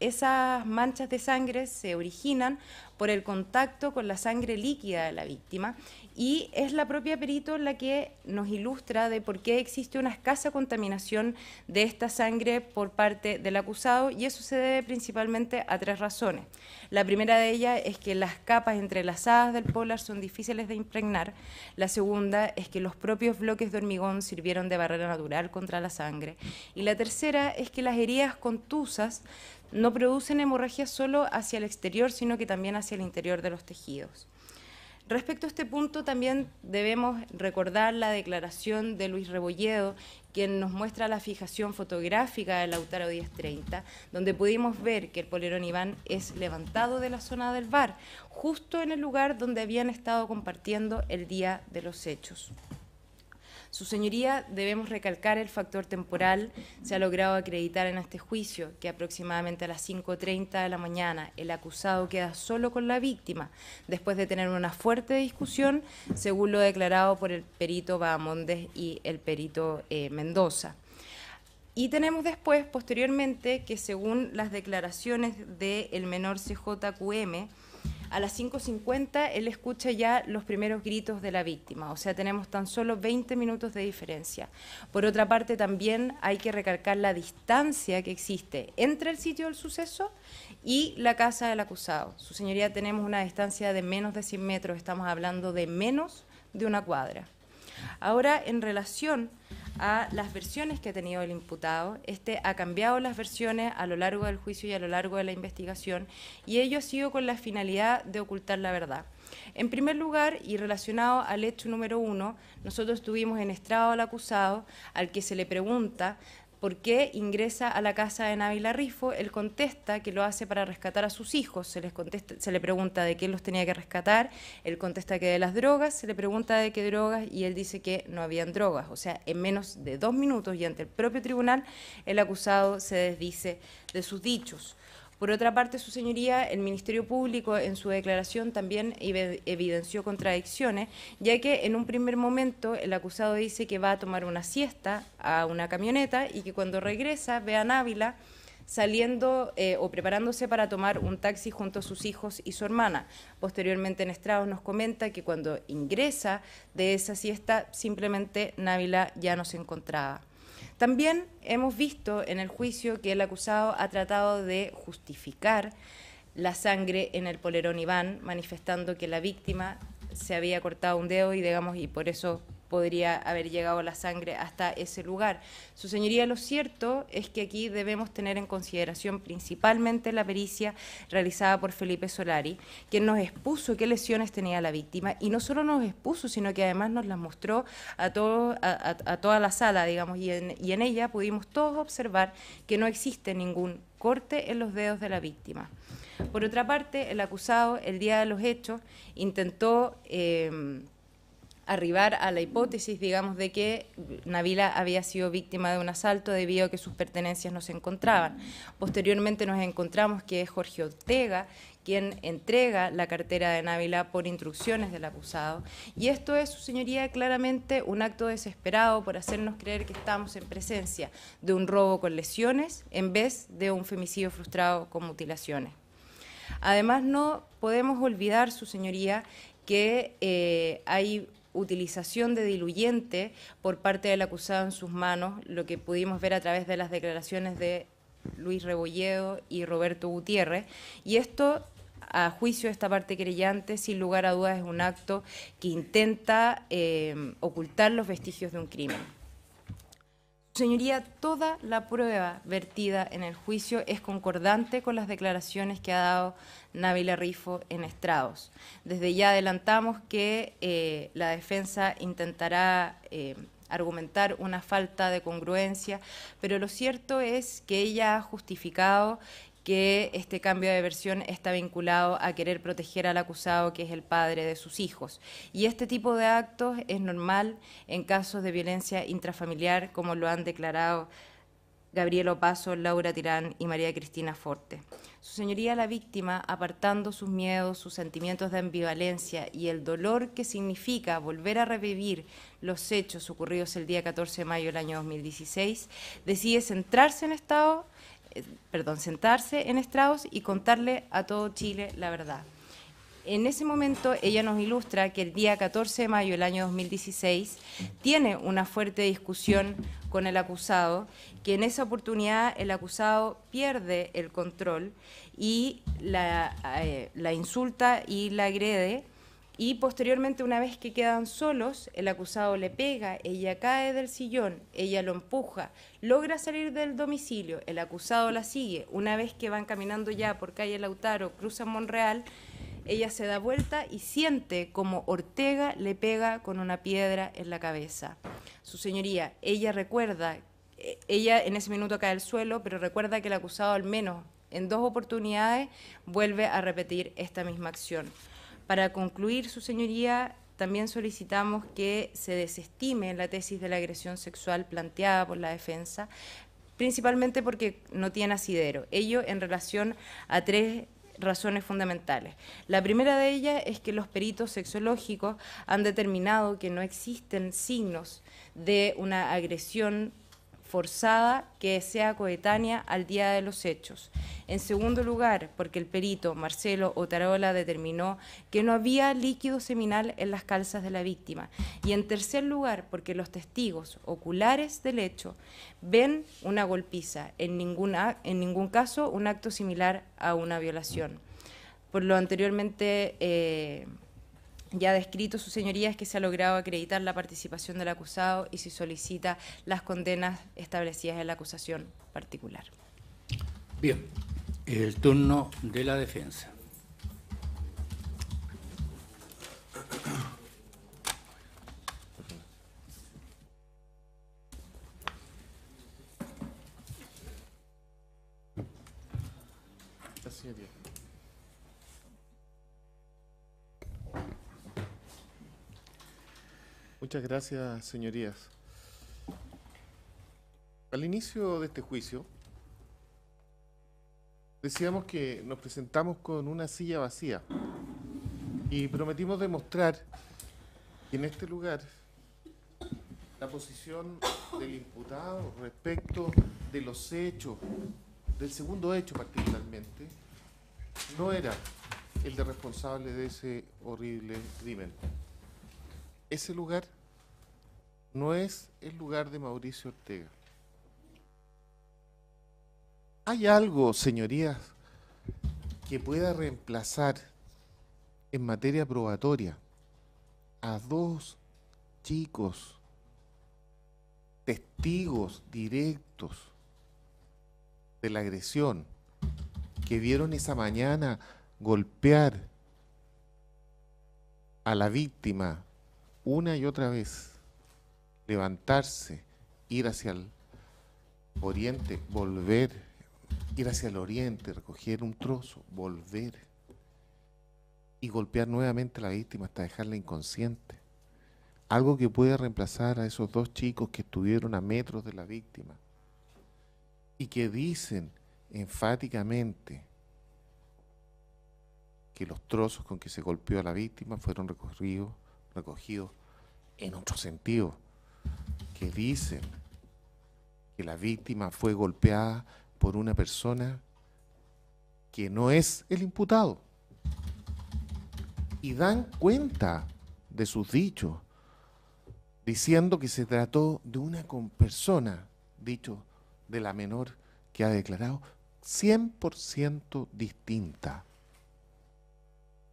[SPEAKER 4] esas manchas de sangre se originan por el contacto con la sangre líquida de la víctima y es la propia perito la que nos ilustra de por qué existe una escasa contaminación de esta sangre por parte del acusado y eso se debe principalmente a tres razones. La primera de ellas es que las capas entrelazadas del polar son difíciles de impregnar. La segunda es que los propios bloques de hormigón sirvieron de barrera natural contra la sangre. Y la tercera es que las heridas contusas no producen hemorragia solo hacia el exterior, sino que también hacia el interior de los tejidos. Respecto a este punto, también debemos recordar la declaración de Luis Rebolledo, quien nos muestra la fijación fotográfica del Lautaro 1030, donde pudimos ver que el polerón Iván es levantado de la zona del bar, justo en el lugar donde habían estado compartiendo el día de los hechos. Su señoría, debemos recalcar el factor temporal, se ha logrado acreditar en este juicio que aproximadamente a las 5.30 de la mañana el acusado queda solo con la víctima, después de tener una fuerte discusión, según lo declarado por el perito Bahamondes y el perito eh, Mendoza. Y tenemos después, posteriormente, que según las declaraciones del menor CJQM, a las 5.50 él escucha ya los primeros gritos de la víctima, o sea, tenemos tan solo 20 minutos de diferencia. Por otra parte, también hay que recalcar la distancia que existe entre el sitio del suceso y la casa del acusado. Su señoría, tenemos una distancia de menos de 100 metros, estamos hablando de menos de una cuadra. Ahora, en relación a las versiones que ha tenido el imputado. Este ha cambiado las versiones a lo largo del juicio y a lo largo de la investigación y ello ha sido con la finalidad de ocultar la verdad. En primer lugar, y relacionado al hecho número uno, nosotros tuvimos en estrado al acusado, al que se le pregunta por qué ingresa a la casa de Nabila Rifo, él contesta que lo hace para rescatar a sus hijos, se, contesta, se le pregunta de qué los tenía que rescatar, él contesta que de las drogas, se le pregunta de qué drogas y él dice que no habían drogas, o sea, en menos de dos minutos y ante el propio tribunal, el acusado se desdice de sus dichos. Por otra parte, su señoría, el Ministerio Público en su declaración también evidenció contradicciones, ya que en un primer momento el acusado dice que va a tomar una siesta a una camioneta y que cuando regresa ve a Návila saliendo eh, o preparándose para tomar un taxi junto a sus hijos y su hermana. Posteriormente en Estrados nos comenta que cuando ingresa de esa siesta simplemente Návila ya no se encontraba. También hemos visto en el juicio que el acusado ha tratado de justificar la sangre en el polerón Iván, manifestando que la víctima se había cortado un dedo y digamos y por eso podría haber llegado la sangre hasta ese lugar. Su señoría, lo cierto es que aquí debemos tener en consideración principalmente la pericia realizada por Felipe Solari, quien nos expuso qué lesiones tenía la víctima y no solo nos expuso, sino que además nos las mostró a, toda la sala, digamos, y en, ella pudimos todos observar que no existe ningún corte en los dedos de la víctima. Por otra parte, el acusado, el día de los hechos, intentó... Eh, arribar a la hipótesis, digamos, de que Navila había sido víctima de un asalto debido a que sus pertenencias no se encontraban. Posteriormente nos encontramos que es Jorge Ortega quien entrega la cartera de Návila por instrucciones del acusado. Y esto es, su señoría, claramente un acto desesperado por hacernos creer que estamos en presencia de un robo con lesiones en vez de un femicidio frustrado con mutilaciones. Además, no podemos olvidar, su señoría, que eh, hay utilización de diluyente por parte del acusado en sus manos, lo que pudimos ver a través de las declaraciones de Luis Rebolledo y Roberto Gutiérrez. Y esto, a juicio de esta parte creyente, sin lugar a dudas es un acto que intenta eh, ocultar los vestigios de un crimen. Señoría, toda la prueba vertida en el juicio es concordante con las declaraciones que ha dado Nabila Rifo en estrados. Desde ya adelantamos que eh, la defensa intentará eh, argumentar una falta de congruencia, pero lo cierto es que ella ha justificado que este cambio de versión está vinculado a querer proteger al acusado, que es el padre de sus hijos. Y este tipo de actos es normal en casos de violencia intrafamiliar, como lo han declarado Gabriel Opaso, Laura Tirán y María Cristina Forte. Su señoría la víctima, apartando sus miedos, sus sentimientos de ambivalencia y el dolor que significa volver a revivir los hechos ocurridos el día 14 de mayo del año 2016, decide centrarse en Estado eh, perdón, sentarse en Strauss y contarle a todo Chile la verdad. En ese momento ella nos ilustra que el día 14 de mayo del año 2016 tiene una fuerte discusión con el acusado, que en esa oportunidad el acusado pierde el control y la, eh, la insulta y la agrede y posteriormente, una vez que quedan solos, el acusado le pega, ella cae del sillón, ella lo empuja, logra salir del domicilio, el acusado la sigue. Una vez que van caminando ya por calle Lautaro, cruzan Monreal, ella se da vuelta y siente como Ortega le pega con una piedra en la cabeza. Su señoría, ella recuerda, eh, ella en ese minuto cae al suelo, pero recuerda que el acusado al menos en dos oportunidades vuelve a repetir esta misma acción. Para concluir, su señoría, también solicitamos que se desestime la tesis de la agresión sexual planteada por la defensa, principalmente porque no tiene asidero. Ello en relación a tres razones fundamentales. La primera de ellas es que los peritos sexológicos han determinado que no existen signos de una agresión forzada que sea coetánea al día de los hechos. En segundo lugar, porque el perito Marcelo Otarola determinó que no había líquido seminal en las calzas de la víctima. Y en tercer lugar, porque los testigos oculares del hecho ven una golpiza, en, ninguna, en ningún caso un acto similar a una violación. Por lo anteriormente... Eh, ya descrito sus señorías que se ha logrado acreditar la participación del acusado y se solicita las condenas establecidas en la acusación particular.
[SPEAKER 1] Bien, el turno de la defensa.
[SPEAKER 5] Gracias, Muchas gracias, señorías. Al inicio de este juicio, decíamos que nos presentamos con una silla vacía y prometimos demostrar que en este lugar la posición del imputado respecto de los hechos, del segundo hecho particularmente, no era el de responsable de ese horrible crimen. Ese lugar no es el lugar de Mauricio Ortega. ¿Hay algo, señorías, que pueda reemplazar en materia probatoria a dos chicos testigos directos de la agresión que vieron esa mañana golpear a la víctima una y otra vez? levantarse, ir hacia el oriente, volver, ir hacia el oriente, recoger un trozo, volver y golpear nuevamente a la víctima hasta dejarla inconsciente. Algo que puede reemplazar a esos dos chicos que estuvieron a metros de la víctima y que dicen enfáticamente que los trozos con que se golpeó a la víctima fueron recogidos, recogidos en otro sentido, que dicen que la víctima fue golpeada por una persona que no es el imputado. Y dan cuenta de sus dichos, diciendo que se trató de una persona, dicho de la menor que ha declarado, 100% distinta.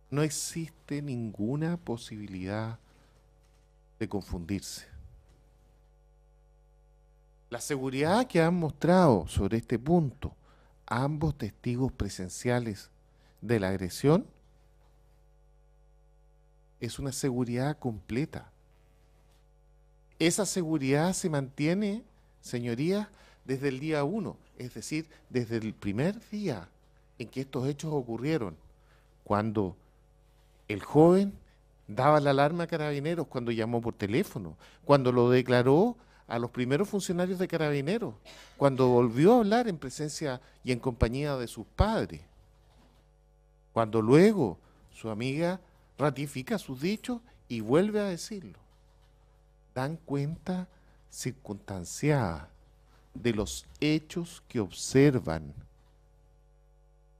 [SPEAKER 5] No existe ninguna posibilidad de confundirse. La seguridad que han mostrado sobre este punto ambos testigos presenciales de la agresión es una seguridad completa. Esa seguridad se mantiene, señorías, desde el día uno, es decir, desde el primer día en que estos hechos ocurrieron, cuando el joven daba la alarma a carabineros, cuando llamó por teléfono, cuando lo declaró a los primeros funcionarios de carabineros, cuando volvió a hablar en presencia y en compañía de sus padres, cuando luego su amiga ratifica sus dichos y vuelve a decirlo. Dan cuenta circunstanciada de los hechos que observan.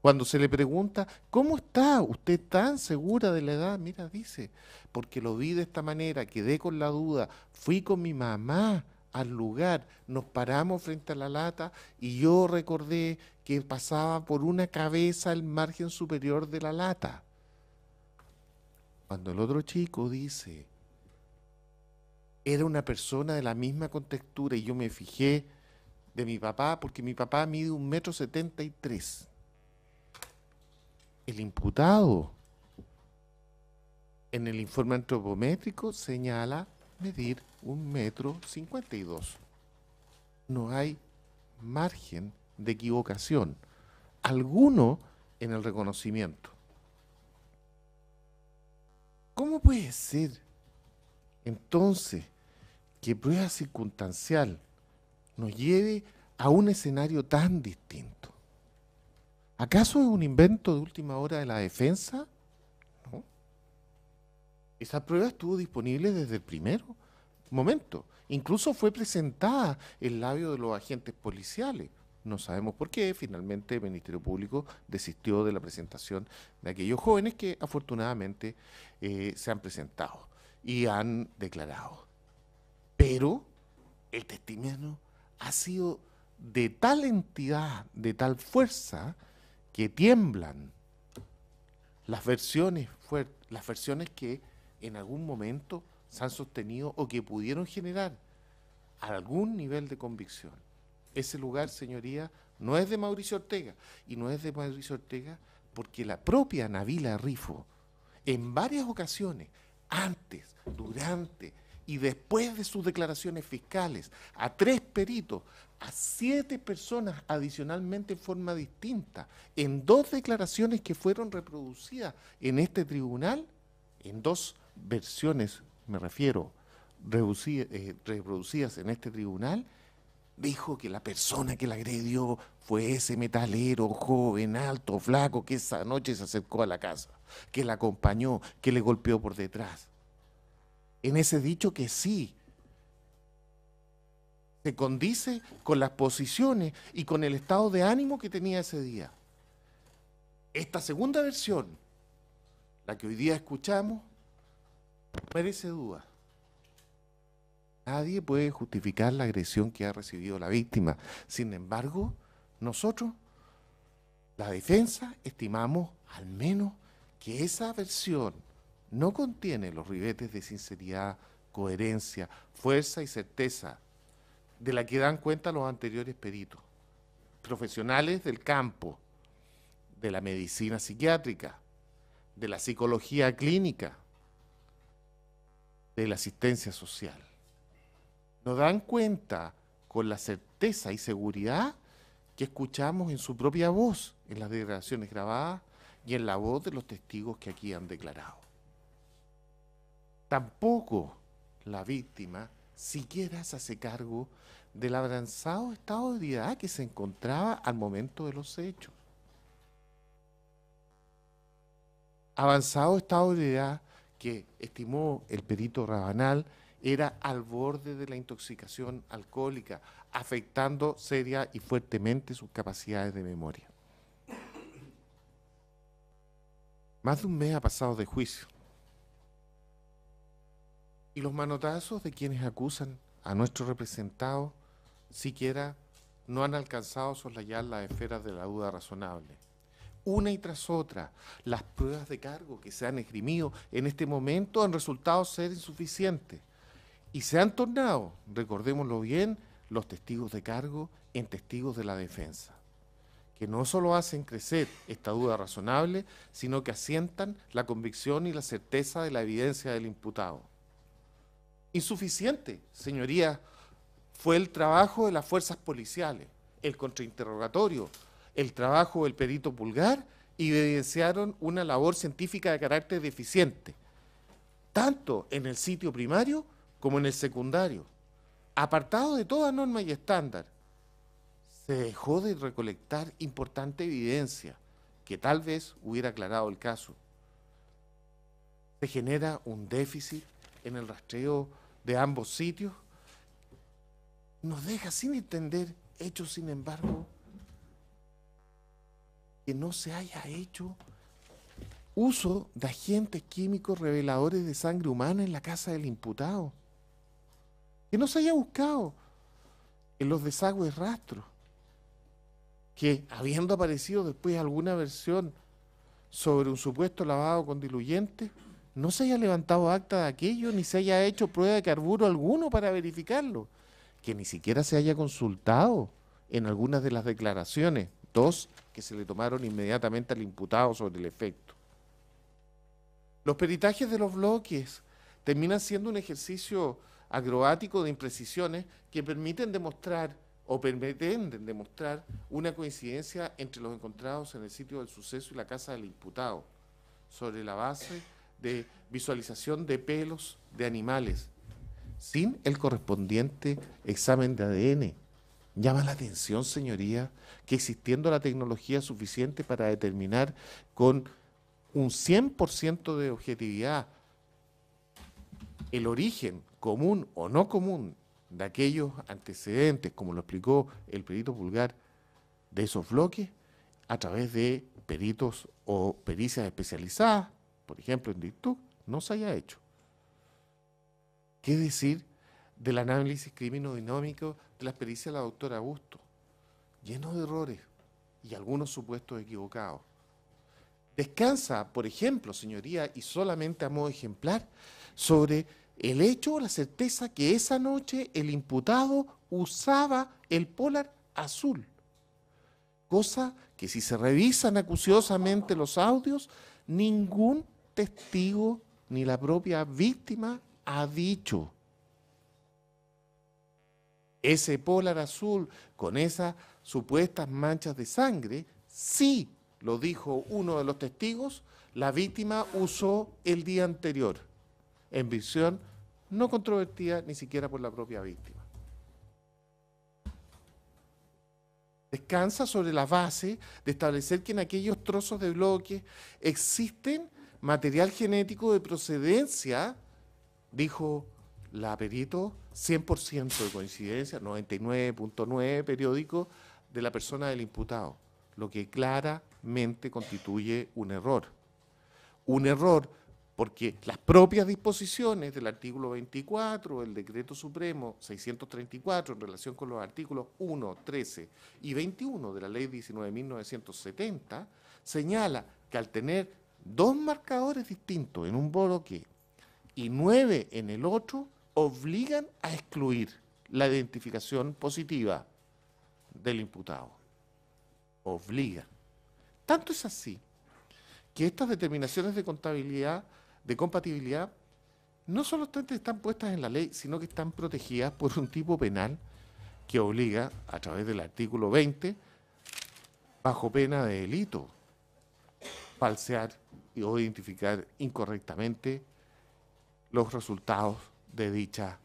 [SPEAKER 5] Cuando se le pregunta, ¿cómo está usted tan segura de la edad? Mira, dice, porque lo vi de esta manera, quedé con la duda, fui con mi mamá, al lugar, nos paramos frente a la lata y yo recordé que pasaba por una cabeza el margen superior de la lata. Cuando el otro chico dice, era una persona de la misma contextura y yo me fijé de mi papá porque mi papá mide un metro setenta y tres. El imputado en el informe antropométrico señala medir un metro dos. No hay margen de equivocación alguno en el reconocimiento. ¿Cómo puede ser entonces que prueba circunstancial nos lleve a un escenario tan distinto? ¿Acaso es un invento de última hora de la defensa? Esa prueba estuvo disponible desde el primero momento. Incluso fue presentada el labio de los agentes policiales. No sabemos por qué. Finalmente el Ministerio Público desistió de la presentación de aquellos jóvenes que afortunadamente eh, se han presentado y han declarado. Pero el testimonio ha sido de tal entidad, de tal fuerza, que tiemblan las versiones, las versiones que en algún momento se han sostenido o que pudieron generar algún nivel de convicción. Ese lugar, señoría, no es de Mauricio Ortega. Y no es de Mauricio Ortega porque la propia Navila Rifo, en varias ocasiones, antes, durante y después de sus declaraciones fiscales, a tres peritos, a siete personas adicionalmente en forma distinta, en dos declaraciones que fueron reproducidas en este tribunal, en dos versiones, me refiero, eh, reproducidas en este tribunal, dijo que la persona que la agredió fue ese metalero joven, alto, flaco, que esa noche se acercó a la casa, que la acompañó, que le golpeó por detrás. En ese dicho que sí, se condice con las posiciones y con el estado de ánimo que tenía ese día. Esta segunda versión, la que hoy día escuchamos, merece duda. Nadie puede justificar la agresión que ha recibido la víctima. Sin embargo, nosotros, la defensa, estimamos al menos que esa versión no contiene los ribetes de sinceridad, coherencia, fuerza y certeza de la que dan cuenta los anteriores peritos, profesionales del campo, de la medicina psiquiátrica, de la psicología clínica, de la asistencia social. Nos dan cuenta con la certeza y seguridad que escuchamos en su propia voz, en las declaraciones grabadas y en la voz de los testigos que aquí han declarado. Tampoco la víctima siquiera se hace cargo del avanzado estado de vida que se encontraba al momento de los hechos. Avanzado estado de vida que estimó el perito Rabanal era al borde de la intoxicación alcohólica, afectando seria y fuertemente sus capacidades de memoria. Más de un mes ha pasado de juicio. Y los manotazos de quienes acusan a nuestro representado siquiera no han alcanzado a soslayar las esferas de la duda razonable una y tras otra. Las pruebas de cargo que se han esgrimido en este momento han resultado ser insuficientes y se han tornado, recordémoslo bien, los testigos de cargo en testigos de la defensa, que no solo hacen crecer esta duda razonable, sino que asientan la convicción y la certeza de la evidencia del imputado. Insuficiente, señoría, fue el trabajo de las fuerzas policiales, el contrainterrogatorio, el trabajo del perito pulgar y evidenciaron una labor científica de carácter deficiente, tanto en el sitio primario como en el secundario. Apartado de toda norma y estándar, se dejó de recolectar importante evidencia que tal vez hubiera aclarado el caso. Se genera un déficit en el rastreo de ambos sitios. Nos deja sin entender hechos, sin embargo, que no se haya hecho uso de agentes químicos reveladores de sangre humana en la casa del imputado. Que no se haya buscado en los desagües rastros. Que habiendo aparecido después alguna versión sobre un supuesto lavado con diluyente, no se haya levantado acta de aquello ni se haya hecho prueba de carburo alguno para verificarlo. Que ni siquiera se haya consultado en algunas de las declaraciones. Dos, que se le tomaron inmediatamente al imputado sobre el efecto. Los peritajes de los bloques terminan siendo un ejercicio acrobático de imprecisiones que permiten demostrar o pretenden demostrar una coincidencia entre los encontrados en el sitio del suceso y la casa del imputado, sobre la base de visualización de pelos de animales, sin el correspondiente examen de ADN Llama la atención, señoría, que existiendo la tecnología suficiente para determinar con un 100% de objetividad el origen común o no común de aquellos antecedentes, como lo explicó el perito vulgar de esos bloques, a través de peritos o pericias especializadas, por ejemplo en Dictu, no se haya hecho. ¿Qué decir del análisis criminodinámico la experiencia de la doctora Augusto, lleno de errores y algunos supuestos equivocados. Descansa, por ejemplo, señoría, y solamente a modo ejemplar, sobre el hecho o la certeza que esa noche el imputado usaba el polar azul, cosa que si se revisan acuciosamente los audios, ningún testigo ni la propia víctima ha dicho ese polar azul con esas supuestas manchas de sangre, sí, lo dijo uno de los testigos, la víctima usó el día anterior, en visión no controvertida ni siquiera por la propia víctima. Descansa sobre la base de establecer que en aquellos trozos de bloque existen material genético de procedencia, dijo la perito 100% de coincidencia, 99.9 periódico de la persona del imputado, lo que claramente constituye un error. Un error porque las propias disposiciones del artículo 24 del decreto supremo 634 en relación con los artículos 1, 13 y 21 de la ley 19.970 señala que al tener dos marcadores distintos en un bloque y nueve en el otro, obligan a excluir la identificación positiva del imputado. Obligan. Tanto es así que estas determinaciones de contabilidad, de compatibilidad, no solo están puestas en la ley, sino que están protegidas por un tipo penal que obliga, a través del artículo 20, bajo pena de delito, falsear o identificar incorrectamente los resultados de dicha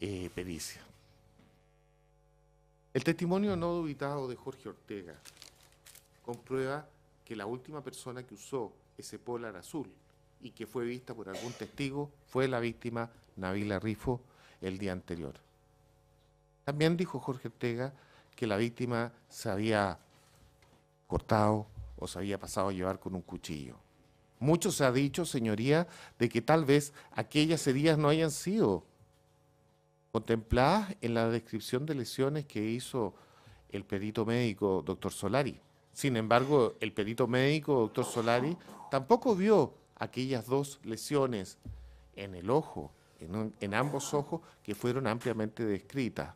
[SPEAKER 5] eh, pericia. El testimonio no dubitado de Jorge Ortega comprueba que la última persona que usó ese polar azul y que fue vista por algún testigo fue la víctima Navila Rifo el día anterior. También dijo Jorge Ortega que la víctima se había cortado o se había pasado a llevar con un cuchillo. Mucho se ha dicho, señoría, de que tal vez aquellas heridas no hayan sido contempladas en la descripción de lesiones que hizo el perito médico doctor Solari. Sin embargo, el perito médico doctor Solari tampoco vio aquellas dos lesiones en el ojo, en, en ambos ojos, que fueron ampliamente descritas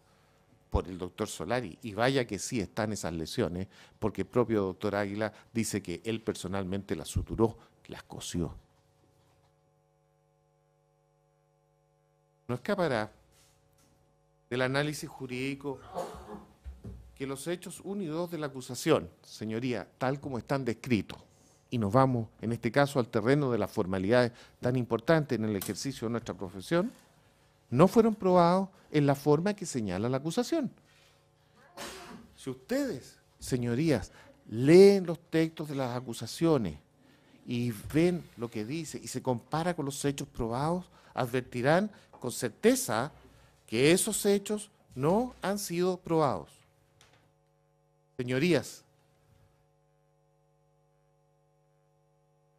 [SPEAKER 5] por el doctor Solari. Y vaya que sí están esas lesiones, porque el propio doctor Águila dice que él personalmente las suturó las coció. No escapará del análisis jurídico que los hechos 1 y 2 de la acusación, señoría, tal como están descritos, y nos vamos en este caso al terreno de las formalidades tan importantes en el ejercicio de nuestra profesión, no fueron probados en la forma que señala la acusación. Si ustedes, señorías, leen los textos de las acusaciones y ven lo que dice y se compara con los hechos probados, advertirán con certeza que esos hechos no han sido probados. Señorías,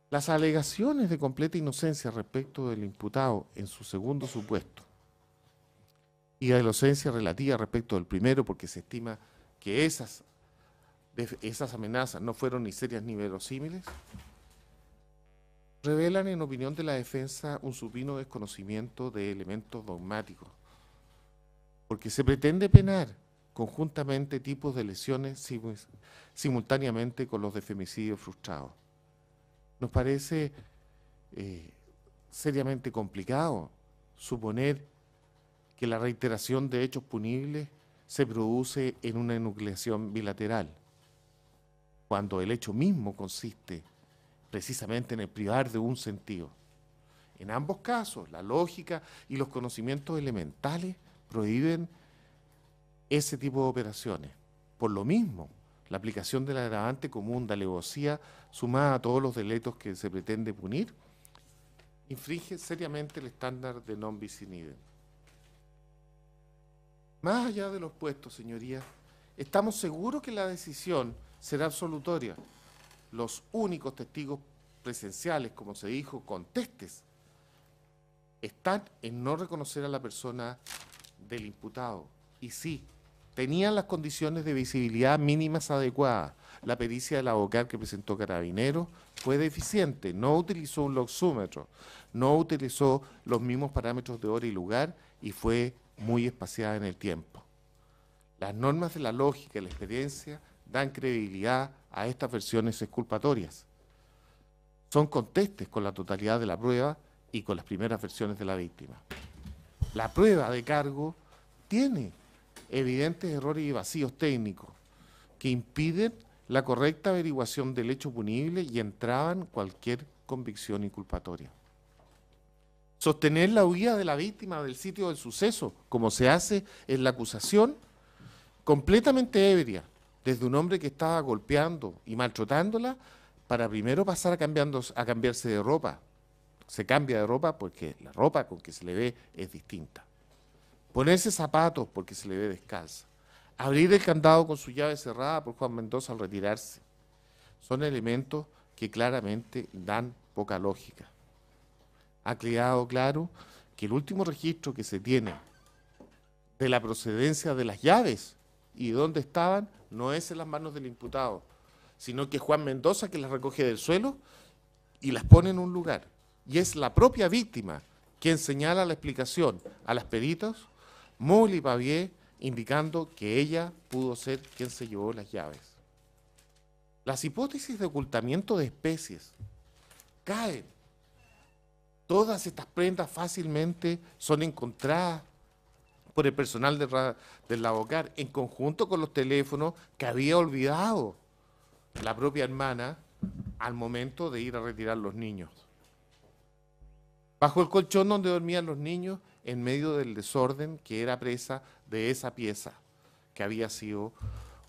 [SPEAKER 5] las alegaciones de completa inocencia respecto del imputado en su segundo supuesto y la inocencia relativa respecto del primero, porque se estima que esas, esas amenazas no fueron ni serias ni verosímiles, revelan en opinión de la defensa un supino desconocimiento de elementos dogmáticos, porque se pretende penar conjuntamente tipos de lesiones simultáneamente con los de femicidio frustrado. Nos parece eh, seriamente complicado suponer que la reiteración de hechos punibles se produce en una enucleación bilateral, cuando el hecho mismo consiste en precisamente en el privar de un sentido. En ambos casos, la lógica y los conocimientos elementales prohíben ese tipo de operaciones. Por lo mismo, la aplicación del agravante común de alevosía, sumada a todos los delitos que se pretende punir, infringe seriamente el estándar de non bis Más allá de los puestos, señorías, estamos seguros que la decisión será absolutoria los únicos testigos presenciales, como se dijo, contestes, están en no reconocer a la persona del imputado. Y sí, tenían las condiciones de visibilidad mínimas adecuadas. La pericia del abogado que presentó Carabineros fue deficiente, no utilizó un loxúmetro, no utilizó los mismos parámetros de hora y lugar y fue muy espaciada en el tiempo. Las normas de la lógica y la experiencia dan credibilidad a estas versiones exculpatorias. Son contestes con la totalidad de la prueba y con las primeras versiones de la víctima. La prueba de cargo tiene evidentes errores y vacíos técnicos que impiden la correcta averiguación del hecho punible y entraban cualquier convicción inculpatoria. Sostener la huida de la víctima del sitio del suceso, como se hace en la acusación, completamente ebria, desde un hombre que estaba golpeando y maltratándola para primero pasar a, a cambiarse de ropa. Se cambia de ropa porque la ropa con que se le ve es distinta. Ponerse zapatos porque se le ve descalza. Abrir el candado con su llave cerrada por Juan Mendoza al retirarse. Son elementos que claramente dan poca lógica. Ha quedado claro que el último registro que se tiene de la procedencia de las llaves y dónde estaban no es en las manos del imputado, sino que Juan Mendoza que las recoge del suelo y las pone en un lugar. Y es la propia víctima quien señala la explicación a las peritos, Molly y Pavier, indicando que ella pudo ser quien se llevó las llaves. Las hipótesis de ocultamiento de especies caen. Todas estas prendas fácilmente son encontradas por el personal del abogado, en conjunto con los teléfonos que había olvidado la propia hermana al momento de ir a retirar los niños. Bajo el colchón donde dormían los niños, en medio del desorden que era presa de esa pieza, que había sido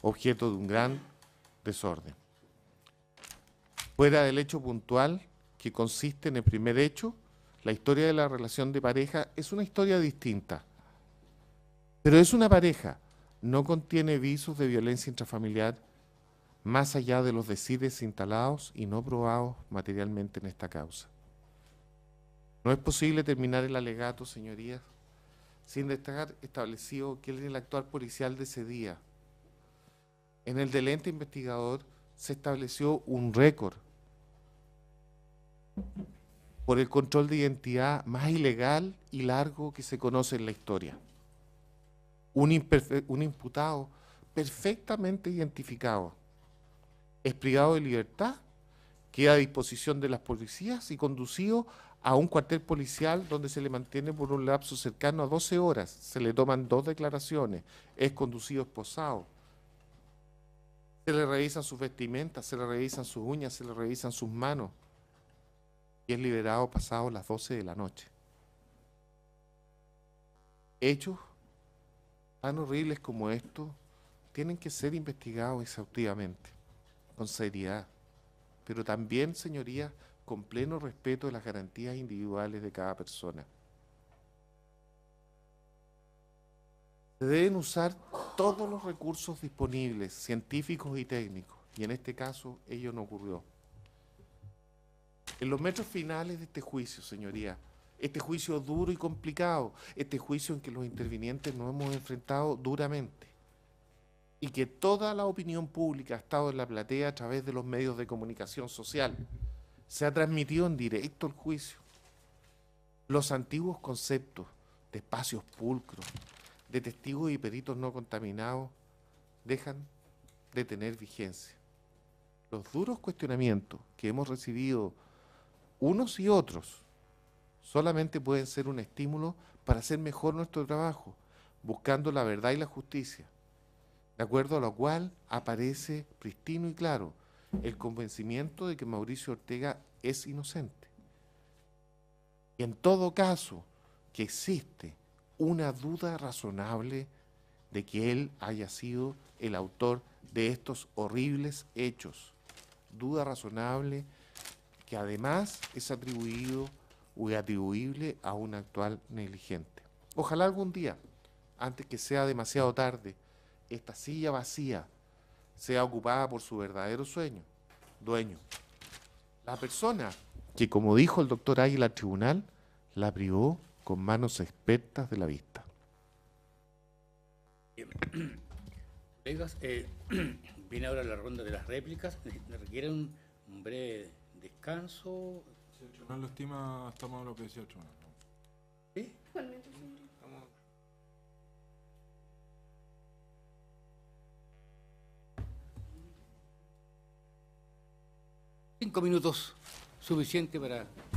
[SPEAKER 5] objeto de un gran desorden. Fuera del hecho puntual, que consiste en el primer hecho, la historia de la relación de pareja es una historia distinta. Pero es una pareja, no contiene visos de violencia intrafamiliar más allá de los decides instalados y no probados materialmente en esta causa. No es posible terminar el alegato, señorías, sin destacar establecido que en el actual policial de ese día, en el del ente investigador, se estableció un récord por el control de identidad más ilegal y largo que se conoce en la historia un, imputado perfectamente identificado es privado de libertad, queda a disposición de las policías y conducido a un cuartel policial donde se le mantiene por un lapso cercano a 12 horas, se le toman dos declaraciones, es conducido esposado, se le revisan sus vestimentas, se le revisan sus uñas, se le revisan sus manos y es liberado pasado las 12 de la noche. Hechos tan horribles como estos tienen que ser investigados exhaustivamente, con seriedad, pero también, señorías, con pleno respeto de las garantías individuales de cada persona. Se deben usar todos los recursos disponibles, científicos y técnicos, y en este caso ello no ocurrió. En los metros finales de este juicio, señoría, este juicio duro y complicado, este juicio en que los intervinientes nos hemos enfrentado duramente y que toda la opinión pública ha estado en la platea a través de los medios de comunicación social. Se ha transmitido en directo el juicio. Los antiguos conceptos de espacios pulcros, de testigos y peritos no contaminados, dejan de tener vigencia. Los duros cuestionamientos que hemos recibido unos y otros solamente pueden ser un estímulo para hacer mejor nuestro trabajo, buscando la verdad y la justicia, de acuerdo a lo cual aparece pristino y claro el convencimiento de que Mauricio Ortega es inocente. Y en todo caso, que existe una duda razonable de que él haya sido el autor de estos horribles hechos. Duda razonable que además es atribuido o atribuible a un actual negligente. Ojalá algún día, antes que sea demasiado tarde, esta silla vacía sea ocupada por su verdadero sueño, dueño. La persona que, como dijo el doctor Águila al tribunal, la privó con manos expertas de la vista.
[SPEAKER 1] Colegas, [CLEARS THROAT] eh, [CLEARS THROAT] viene ahora la ronda de las réplicas. Eh, requieren un breve descanso. 18 chunal lo estima, estamos a los 18 ¿Sí? Cinco minutos, suficiente para